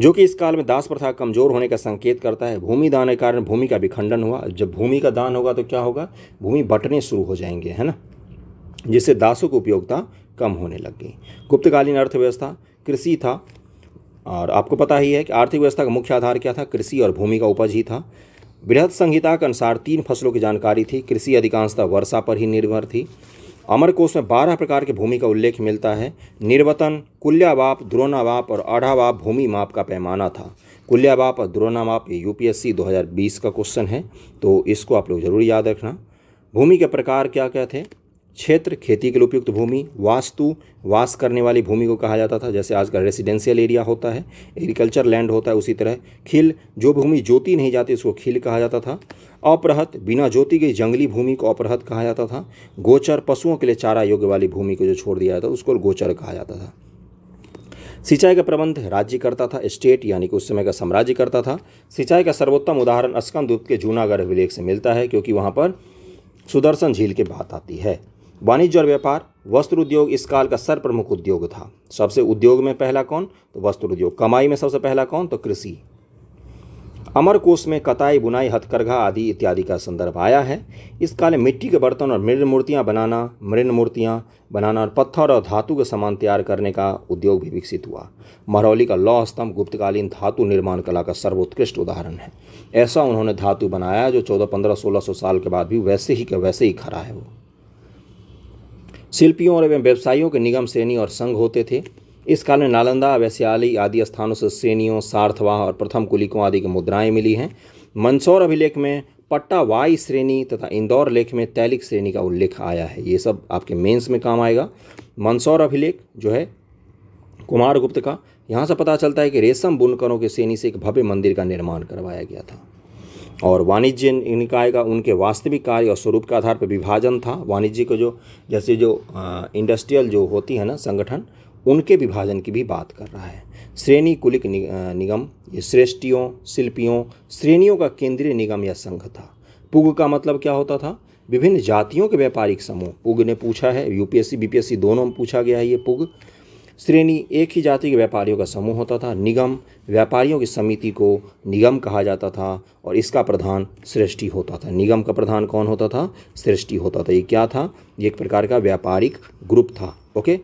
जो कि इस काल में दास प्रथा कमजोर होने का संकेत करता है भूमि दान के कारण भूमि का विखंडन हुआ जब भूमि का दान होगा तो क्या होगा भूमि बटने शुरू हो जाएंगे है ना जिससे दासों की उपयोगिता कम होने लग गई गुप्तकालीन अर्थव्यवस्था कृषि था और आपको पता ही है कि आर्थिक व्यवस्था का मुख्य आधार क्या था कृषि और भूमि का उपज ही था वृहद संहिता के अनुसार तीन फसलों की जानकारी थी कृषि अधिकांशतः वर्षा पर ही निर्भर थी अमर कोष में बारह प्रकार के भूमि का उल्लेख मिलता है निर्वतन कुल्यावाप द्रोणावाप और आढ़ावाप भूमि माप का पैमाना था कुल्यावाप और द्रोणावाप यूपीएससी 2020 का क्वेश्चन है तो इसको आप लोग जरूर याद रखना भूमि के प्रकार क्या क्या थे क्षेत्र खेती के लिए उपयुक्त भूमि वास्तु वास करने वाली भूमि को कहा जाता था जैसे आजकल रेसिडेंशियल एरिया होता है एग्रीकल्चर लैंड होता है उसी तरह खिल जो भूमि ज्योति नहीं जाती उसको खिल कहा जाता था अपरहत बिना ज्योति गई जंगली भूमि को अपरहत कहा जाता था गोचर पशुओं के लिए चारा योग्य वाली भूमि को जो छोड़ दिया जाता उसको गोचर कहा जाता था सिंचाई का प्रबंध राज्य करता था स्टेट यानी कि उस समय का साम्राज्य करता था सिंचाई का सर्वोत्तम उदाहरण अस्कंद के जूनागढ़ अभिलेख से मिलता है क्योंकि वहाँ पर सुदर्शन झील की बात आती है वाणिज्य और व्यापार वस्त्र उद्योग इस काल का सर प्रमुख उद्योग था सबसे उद्योग में पहला कौन तो वस्त्र उद्योग कमाई में सबसे पहला कौन तो कृषि अमरकोश में कताई बुनाई हथकरघा आदि इत्यादि का संदर्भ आया है इस काल में मिट्टी के बर्तन और मृण मूर्तियाँ बनाना मृण मूर्तियाँ बनाना और पत्थर और धातु के सामान तैयार करने का उद्योग भी विकसित हुआ महरौली का लौह स्तंभ गुप्तकालीन धातु निर्माण कला का सर्वोत्कृष्ट उदाहरण है ऐसा उन्होंने धातु बनाया जो चौदह पंद्रह सोलह सौ साल के बाद भी वैसे ही के वैसे ही खड़ा है वो शिल्पियों और एवं व्यवसायियों के निगम श्रेणी और संघ होते थे इस काल में नालंदा वैश्याली आदि स्थानों से श्रेणियों सार्थवाह और प्रथम कुलिकों आदि की मुद्राएं मिली हैं मंदसौर अभिलेख में पट्टावाई श्रेणी तथा इंदौर लेख में तैलिक श्रेणी का उल्लेख आया है ये सब आपके मेंस में काम आएगा मंदसौर अभिलेख जो है कुमार गुप्त का यहाँ से पता चलता है कि रेशम बुनकरों के श्रेणी से एक भव्य मंदिर का निर्माण करवाया गया था और वाणिज्य निकाय का उनके वास्तविक कार्य और स्वरूप के आधार पर विभाजन था वाणिज्य को जो जैसे जो इंडस्ट्रियल जो होती है ना संगठन उनके विभाजन की भी बात कर रहा है श्रेणी कुलिक नि, निगम ये श्रेष्ठियों शिल्पियों श्रेणियों का केंद्रीय निगम या संघ था पुग का मतलब क्या होता था विभिन्न जातियों के व्यापारिक समूह पुग ने पूछा है यूपीएससी बीपीएससी दोनों में पूछा गया है ये पुग श्रेणी एक ही जाति के व्यापारियों का समूह होता था निगम व्यापारियों की समिति को निगम कहा जाता था और इसका प्रधान सृष्टि होता था निगम का प्रधान कौन होता था सृष्टि होता था ये क्या था ये एक प्रकार का व्यापारिक ग्रुप था ओके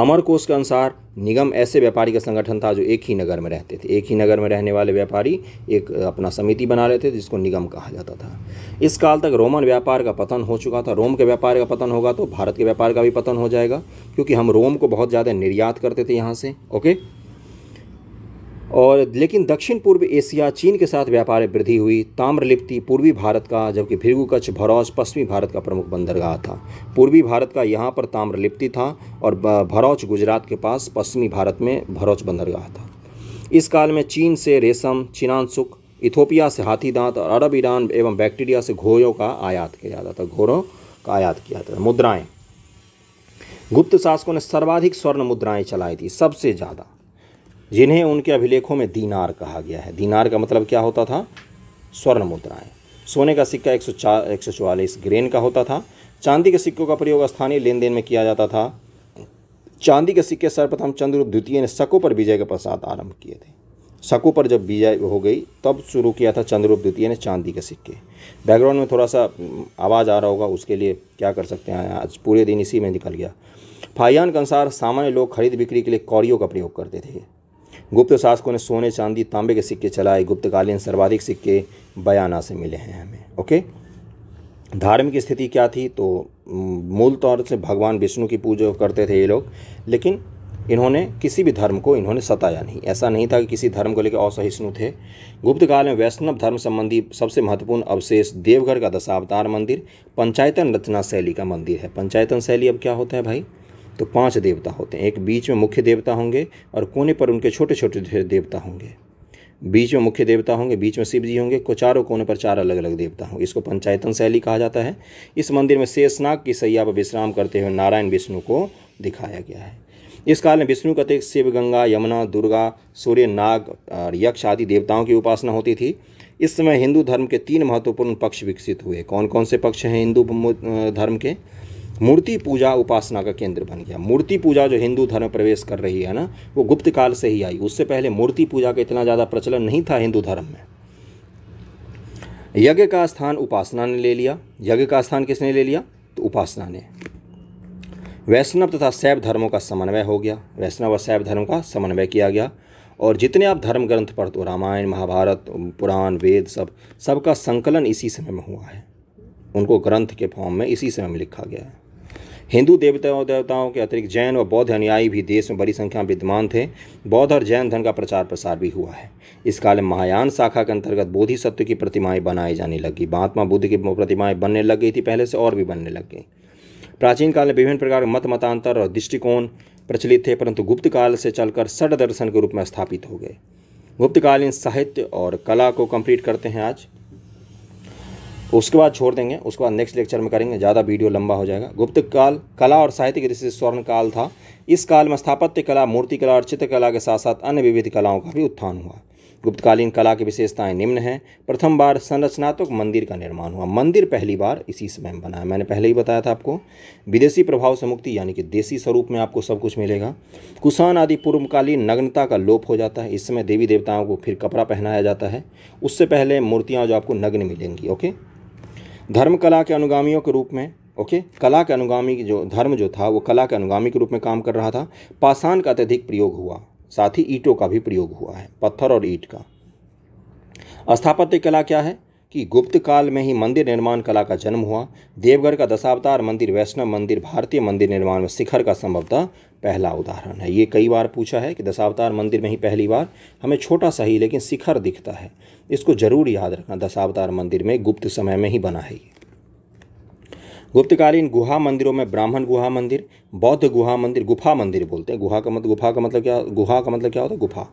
अमर कोष के अनुसार निगम ऐसे व्यापारी का संगठन था जो एक ही नगर में रहते थे एक ही नगर में रहने वाले व्यापारी एक अपना समिति बना रहे थे जिसको निगम कहा जाता था इस काल तक रोमन व्यापार का पतन हो चुका था रोम के व्यापार का पतन होगा तो भारत के व्यापार का भी पतन हो जाएगा क्योंकि हम रोम को बहुत ज़्यादा निर्यात करते थे यहाँ से ओके और लेकिन दक्षिण पूर्व एशिया चीन के साथ व्यापार वृद्धि हुई ताम्रलिप्ति पूर्वी भारत का जबकि भृगु कच्छ भरौच पश्चिमी भारत का प्रमुख बंदरगाह था पूर्वी भारत का यहाँ पर ताम्रलिप्ति था और भरौच गुजरात के पास पश्चिमी भारत में भरौच बंदरगाह था इस काल में चीन से रेशम चिनानसुक इथोपिया से हाथी दांत और अरब ईरान एवं बैक्टीरिया से घोड़ों का आयात किया जाता था घोड़ों का आयात किया जाता था मुद्राएँ गुप्त शासकों ने सर्वाधिक स्वर्ण मुद्राएं चलाई थी सबसे ज़्यादा जिन्हें उनके अभिलेखों में दीनार कहा गया है दीनार का मतलब क्या होता था स्वर्ण मुद्राएँ सोने का सिक्का एक सौ एक सौ चौवालीस ग्रेन का होता था चांदी के सिक्कों का प्रयोग स्थानीय लेन देन में किया जाता था चांदी के सिक्के सर्वप्रथम चंद्रगुप्त द्वितीय ने शकों पर विजय के पश्चात आरंभ किए थे शकों पर जब विजय हो गई तब शुरू किया था चंद्रगुप्त द्वितीय ने चांदी के सिक्के बैकग्राउंड में थोड़ा सा हम्म, आवाज़ आ रहा होगा उसके लिए क्या कर सकते हैं आज पूरे दिन इसी में निकल गया फाइयान के अनुसार सामान्य लोग खरीद बिक्री के लिए कौड़ियों का प्रयोग करते थे गुप्त शासकों ने सोने चांदी तांबे के सिक्के चलाए गुप्तकालीन सर्वाधिक सिक्के बयाना से मिले हैं हमें ओके धार्मिक स्थिति क्या थी तो मूल तौर से भगवान विष्णु की पूजा करते थे ये लोग लेकिन इन्होंने किसी भी धर्म को इन्होंने सताया नहीं ऐसा नहीं था कि किसी धर्म को लेकर असहिष्णु थे गुप्त काल में वैष्णव धर्म संबंधी सबसे महत्वपूर्ण अवशेष देवघर का दशावतार मंदिर पंचायतन रचना शैली का मंदिर है पंचायतन शैली अब क्या होता है भाई तो पांच देवता होते हैं एक बीच में मुख्य देवता होंगे और कोने पर उनके छोटे छोटे देवता होंगे बीच में मुख्य देवता होंगे बीच में शिव जी होंगे को चारों कोने पर चार अलग अलग देवता होंगे इसको पंचायतन शैली कहा जाता है इस मंदिर में शेषनाग की सैया पर विश्राम करते हुए नारायण विष्णु को दिखाया गया है इस काल में विष्णु का शिव गंगा यमुना दुर्गा सूर्य नाग और यक्ष आदि देवताओं की उपासना होती थी इस समय हिंदू धर्म के तीन महत्वपूर्ण पक्ष विकसित हुए कौन कौन से पक्ष हैं हिंदू धर्म के मूर्ति पूजा उपासना का केंद्र बन गया मूर्ति पूजा जो हिंदू धर्म में प्रवेश कर रही है ना वो गुप्त काल से ही आई उससे पहले मूर्ति पूजा का इतना ज़्यादा प्रचलन नहीं था हिंदू धर्म में यज्ञ का स्थान उपासना ने ले लिया यज्ञ का स्थान किसने ले लिया तो उपासना ने वैष्णव तथा शैव धर्मों का समन्वय हो गया वैष्णव और शैव धर्म का समन्वय किया गया और जितने आप धर्म ग्रंथ पढ़ते हो रामायण महाभारत पुराण वेद सब सबका संकलन इसी समय में हुआ है उनको ग्रंथ के फॉर्म में इसी समय में लिखा गया है हिंदू देवताओं देवताओं के अतिरिक्त जैन और बौद्ध अनुयायी भी देश में बड़ी संख्या में विद्यमान थे बौद्ध और जैन धर्म का प्रचार प्रसार भी हुआ है इस काल में महायान शाखा के अंतर्गत बोधि सत्व की प्रतिमाएं बनाई जाने लगी महात्मा बुद्ध की प्रतिमाएं बनने लग गई थी पहले से और भी बनने लग गई प्राचीन काल में विभिन्न प्रकार के मत मतांतर और दृष्टिकोण प्रचलित थे परंतु गुप्त काल से चलकर सट दर्शन के रूप में स्थापित हो गए गुप्तकालीन साहित्य और कला को कंप्लीट करते हैं आज उसके बाद छोड़ देंगे उसके बाद नेक्स्ट लेक्चर में करेंगे ज़्यादा वीडियो लंबा हो जाएगा गुप्त काल कला और साहित्य के दृष्टि स्वर्ण काल था इस काल में स्थापत्य कला मूर्ति कला और चित्रकला के साथ साथ अन्य विविध कलाओं का भी उत्थान हुआ गुप्तकालीन कला की विशेषताएं निम्न हैं प्रथम बार संरचनात्मक मंदिर का निर्माण हुआ मंदिर पहली बार इसी समय में बना है मैंने पहले ही बताया था आपको विदेशी प्रभाव से मुक्ति यानी कि देसी स्वरूप में आपको सब कुछ मिलेगा कुषाण आदि पूर्वकालीन नग्नता का लोप हो जाता है इस समय देवी देवताओं को फिर कपड़ा पहनाया जाता है उससे पहले मूर्तियाँ जो आपको नग्न मिलेंगी ओके धर्म कला के अनुगामियों के रूप में ओके कला के अनुगामी जो धर्म जो था वो कला के अनुगामी के रूप में काम कर रहा था पाषाण का अत्यधिक प्रयोग हुआ साथ ही ईंटों का भी प्रयोग हुआ है पत्थर और ईट का स्थापत्य कला क्या है कि गुप्त काल में ही मंदिर निर्माण कला का जन्म हुआ देवगढ़ का दशावतार मंदिर वैष्णव मंदिर भारतीय मंदिर निर्माण में शिखर का संभवतः पहला उदाहरण है ये कई बार पूछा है कि दशावतार मंदिर में ही पहली बार हमें छोटा सा ही लेकिन शिखर दिखता है इसको जरूर याद रखना दशावतार मंदिर में गुप्त समय में ही बना है ये गुप्तकालीन गुहा मंदिरों में ब्राह्मण गुहा मंदिर बौद्ध गुहा मंदिर गुफा मंदिर बोलते हैं गुहा का मतलब गुफा का मतलब क्या गुहा का मतलब क्या होता है गुफा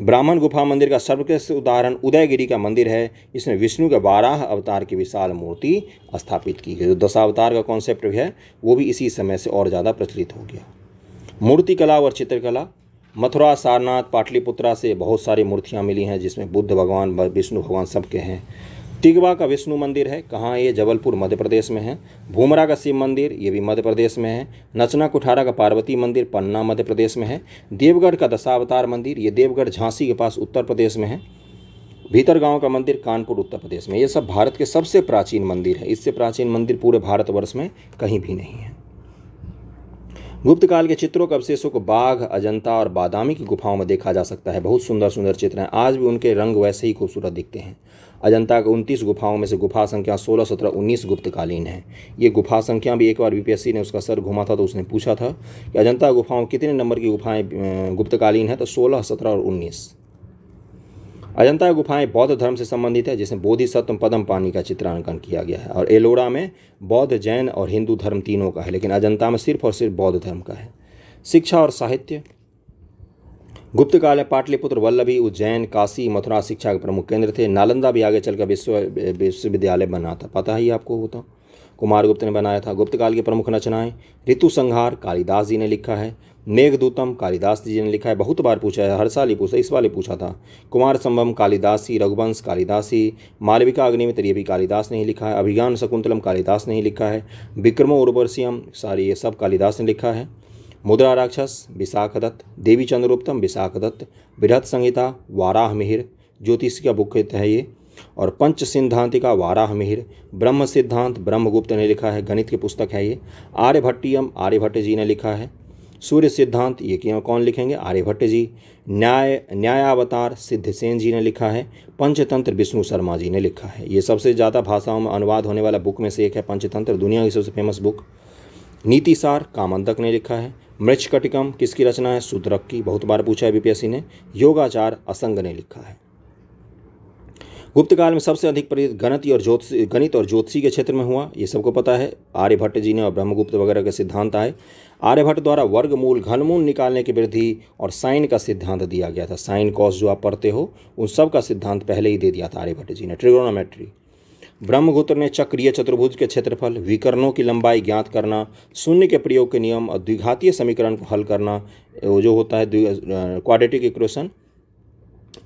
ब्राह्मण गुफा मंदिर का सर्वश्रेष्ठ उदाहरण उदयगिरी का मंदिर है इसमें विष्णु के बारह अवतार की विशाल मूर्ति स्थापित की गई जो तो दशावतार का कॉन्सेप्ट है वो भी इसी समय से और ज़्यादा प्रचलित हो गया मूर्तिकला और चित्रकला मथुरा सारनाथ पाटलिपुत्रा से बहुत सारी मूर्तियाँ मिली हैं जिसमें बुद्ध भगवान विष्णु भगवान सबके हैं टिगवा का विष्णु मंदिर है कहाँ ये जबलपुर मध्य प्रदेश में है भूमरा का शिव मंदिर ये भी मध्य प्रदेश में है नचना कुठारा का पार्वती मंदिर पन्ना मध्य प्रदेश में है देवगढ़ का दशावतार मंदिर ये देवगढ़ झांसी के पास उत्तर प्रदेश में है भीतर गांव का मंदिर कानपुर उत्तर प्रदेश में ये सब भारत के सबसे प्राचीन मंदिर है इससे प्राचीन मंदिर पूरे भारतवर्ष में कहीं भी नहीं है गुप्त काल के चित्रों के अवशेषों को बाघ अजंता और बादामी की गुफाओं में देखा जा सकता है बहुत सुंदर सुंदर चित्र हैं आज भी उनके रंग वैसे ही खूबसूरत दिखते हैं अजंता के उनतीस गुफाओं में से गुफा संख्या सोलह सत्रह उन्नीस गुप्तकालीन है ये गुफा संख्या भी एक बार बीपीएससी ने उसका सर घुमा था तो उसने पूछा था कि अजंता गुफाओं कितने नंबर की गुफाएं गुप्तकालीन है तो सोलह सत्रह और उन्नीस अजंता गुफाएं बौद्ध धर्म से संबंधित है जिसमें बोधि सत्व पदम पानी का चित्रांकन किया गया है और एलोरा में बौद्ध जैन और हिंदू धर्म तीनों का है लेकिन अजंता में सिर्फ और सिर्फ बौद्ध धर्म का है शिक्षा और साहित्य गुप्त काल में पाटलिपुत्र वल्लभी उज्जैन काशी मथुरा शिक्षा के प्रमुख केंद्र थे नालंदा भी आगे चलकर विश्व विश्वविद्यालय बना था पता ही आपको होता तो। कुमार गुप्त ने बनाया था गुप्त काल की प्रमुख रचनाएं ऋतु संहार कालिदास जी ने लिखा है मेघदूतम कालिदास जी ने लिखा है बहुत बार पूछा है हर साल ही पूछा इस बार ही पूछा था कुमार संभम कालिदासी रघुवंश कालिदासी मालविका अग्निमित ये भी कालिदास ने ही लिखा है अभिज्ञान शकुंतलम कालिदास ने ही लिखा है विक्रमो उर्वरसियम सारी ये सब कालिदास ने लिखा है मुद्रा राक्षस विशाखदत्त देवी चंद्रोपतम विशाखदत्त बृहत संहिता वाराह मिहिर ज्योतिष का बुक है ये और पंच सिद्धांतिका वाराह मिहिर ब्रह्म सिद्धांत ब्रह्मगुप्त ने लिखा है गणित की पुस्तक है ये आर्यभट्टियम आर्यभट्ट जी ने लिखा है सूर्य सिद्धांत ये क्यों कौन लिखेंगे आर्यभट्ट जी न्याय न्यायावतार सिद्धसेन जी ने लिखा है पंचतंत्र विष्णु शर्मा जी ने लिखा है ये सबसे ज़्यादा भाषाओं में अनुवाद होने वाला बुक में से एक है पंचतंत्र दुनिया की सबसे फेमस बुक नीतिसार कामंतक ने लिखा है मृक्षकटिकम किसकी रचना है शूद्रक की बहुत बार पूछा है बीपीएससी ने योगाचार असंग ने लिखा है गुप्त काल में सबसे अधिक प्रेरित गणित और ज्योतिष गणित और ज्योतिषी के क्षेत्र में हुआ ये सबको पता है आर्यभट्ट जी ने और ब्रह्मगुप्त वगैरह का सिद्धांत आए आर्यभट्ट द्वारा वर्गमूल घनमूल निकालने की वृद्धि और साइन का सिद्धांत दिया गया था साइन कॉस जो आप पढ़ते हो उन सब का सिद्धांत पहले ही दे दिया था आर्यभट्ट जी ने ट्रिग्नोमेट्री ब्रह्मगुत्र ने चक्रीय चतुर्भुज के क्षेत्रफल विकर्णों की लंबाई ज्ञात करना शून्य के प्रयोग के नियम और द्विघातीय समीकरण को हल करना जो होता है quadratic equation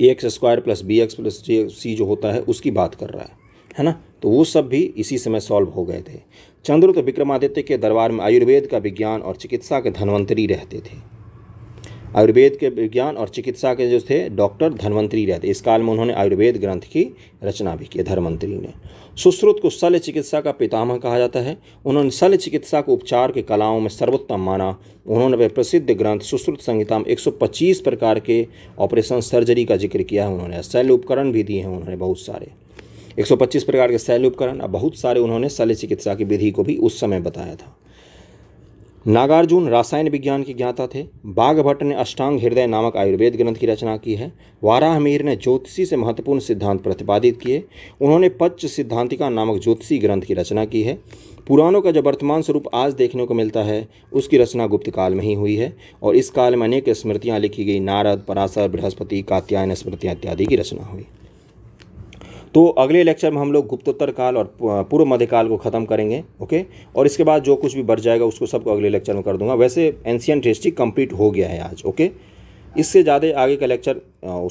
A X square plus B X plus C जो होता है उसकी बात कर रहा है है ना तो वो सब भी इसी समय सॉल्व हो गए थे चंद्र तो विक्रमादित्य के दरबार में आयुर्वेद का विज्ञान और चिकित्सा के धनवंतरी रहते थे आयुर्वेद के विज्ञान और चिकित्सा के जो थे डॉक्टर धनवंतरी रहते इस काल में उन्होंने आयुर्वेद ग्रंथ की रचना भी की धनवंतरी ने सुश्रुत को शल्य चिकित्सा का पितामह कहा जाता है उन्होंने शल्य चिकित्सा को उपचार के कलाओं में सर्वोत्तम माना उन्होंने वे प्रसिद्ध ग्रंथ सुश्रुत संहिता में एक प्रकार के ऑपरेशन सर्जरी का जिक्र किया है उन्होंने शैल उपकरण भी दिए हैं उन्होंने बहुत सारे 125 प्रकार के शैल उपकरण और बहुत सारे उन्होंने शल्य चिकित्सा की विधि को भी उस समय बताया था नागार्जुन रासायन विज्ञान के ज्ञाता थे बाघभट्ट ने अष्टांग हृदय नामक आयुर्वेद ग्रंथ की रचना की है वाराहमीर ने ज्योतिषी से महत्वपूर्ण सिद्धांत प्रतिपादित किए उन्होंने पच्च सिद्धांतिका नामक ज्योतिषी ग्रंथ की रचना की है पुराणों का जो वर्तमान स्वरूप आज देखने को मिलता है उसकी रचना गुप्त काल में ही हुई है और इस काल में अनेक स्मृतियाँ लिखी गई नारद पराशर बृहस्पति कात्यायन स्मृतियाँ इत्यादि की रचना हुई तो अगले लेक्चर में हम लोग गुप्तोत्तर काल और पूर्व मध्यकाल को ख़त्म करेंगे ओके और इसके बाद जो कुछ भी बढ़ जाएगा उसको सबको अगले लेक्चर में कर दूंगा वैसे एनशियंट हिस्ट्री कंप्लीट हो गया है आज ओके इससे ज़्यादा आगे का लेक्चर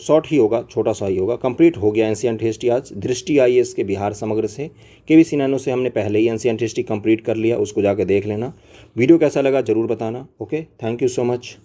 शॉर्ट ही होगा छोटा सा ही होगा कंप्लीट हो गया एंशियंट हिस्ट्री आज दृष्टि आई के बिहार समग्र से के वी सिनानो से हमने पहले ही एंशियंट हिस्ट्री कंप्लीट कर लिया उसको जाके देख लेना वीडियो कैसा लगा ज़रूर बताना okay thank you so much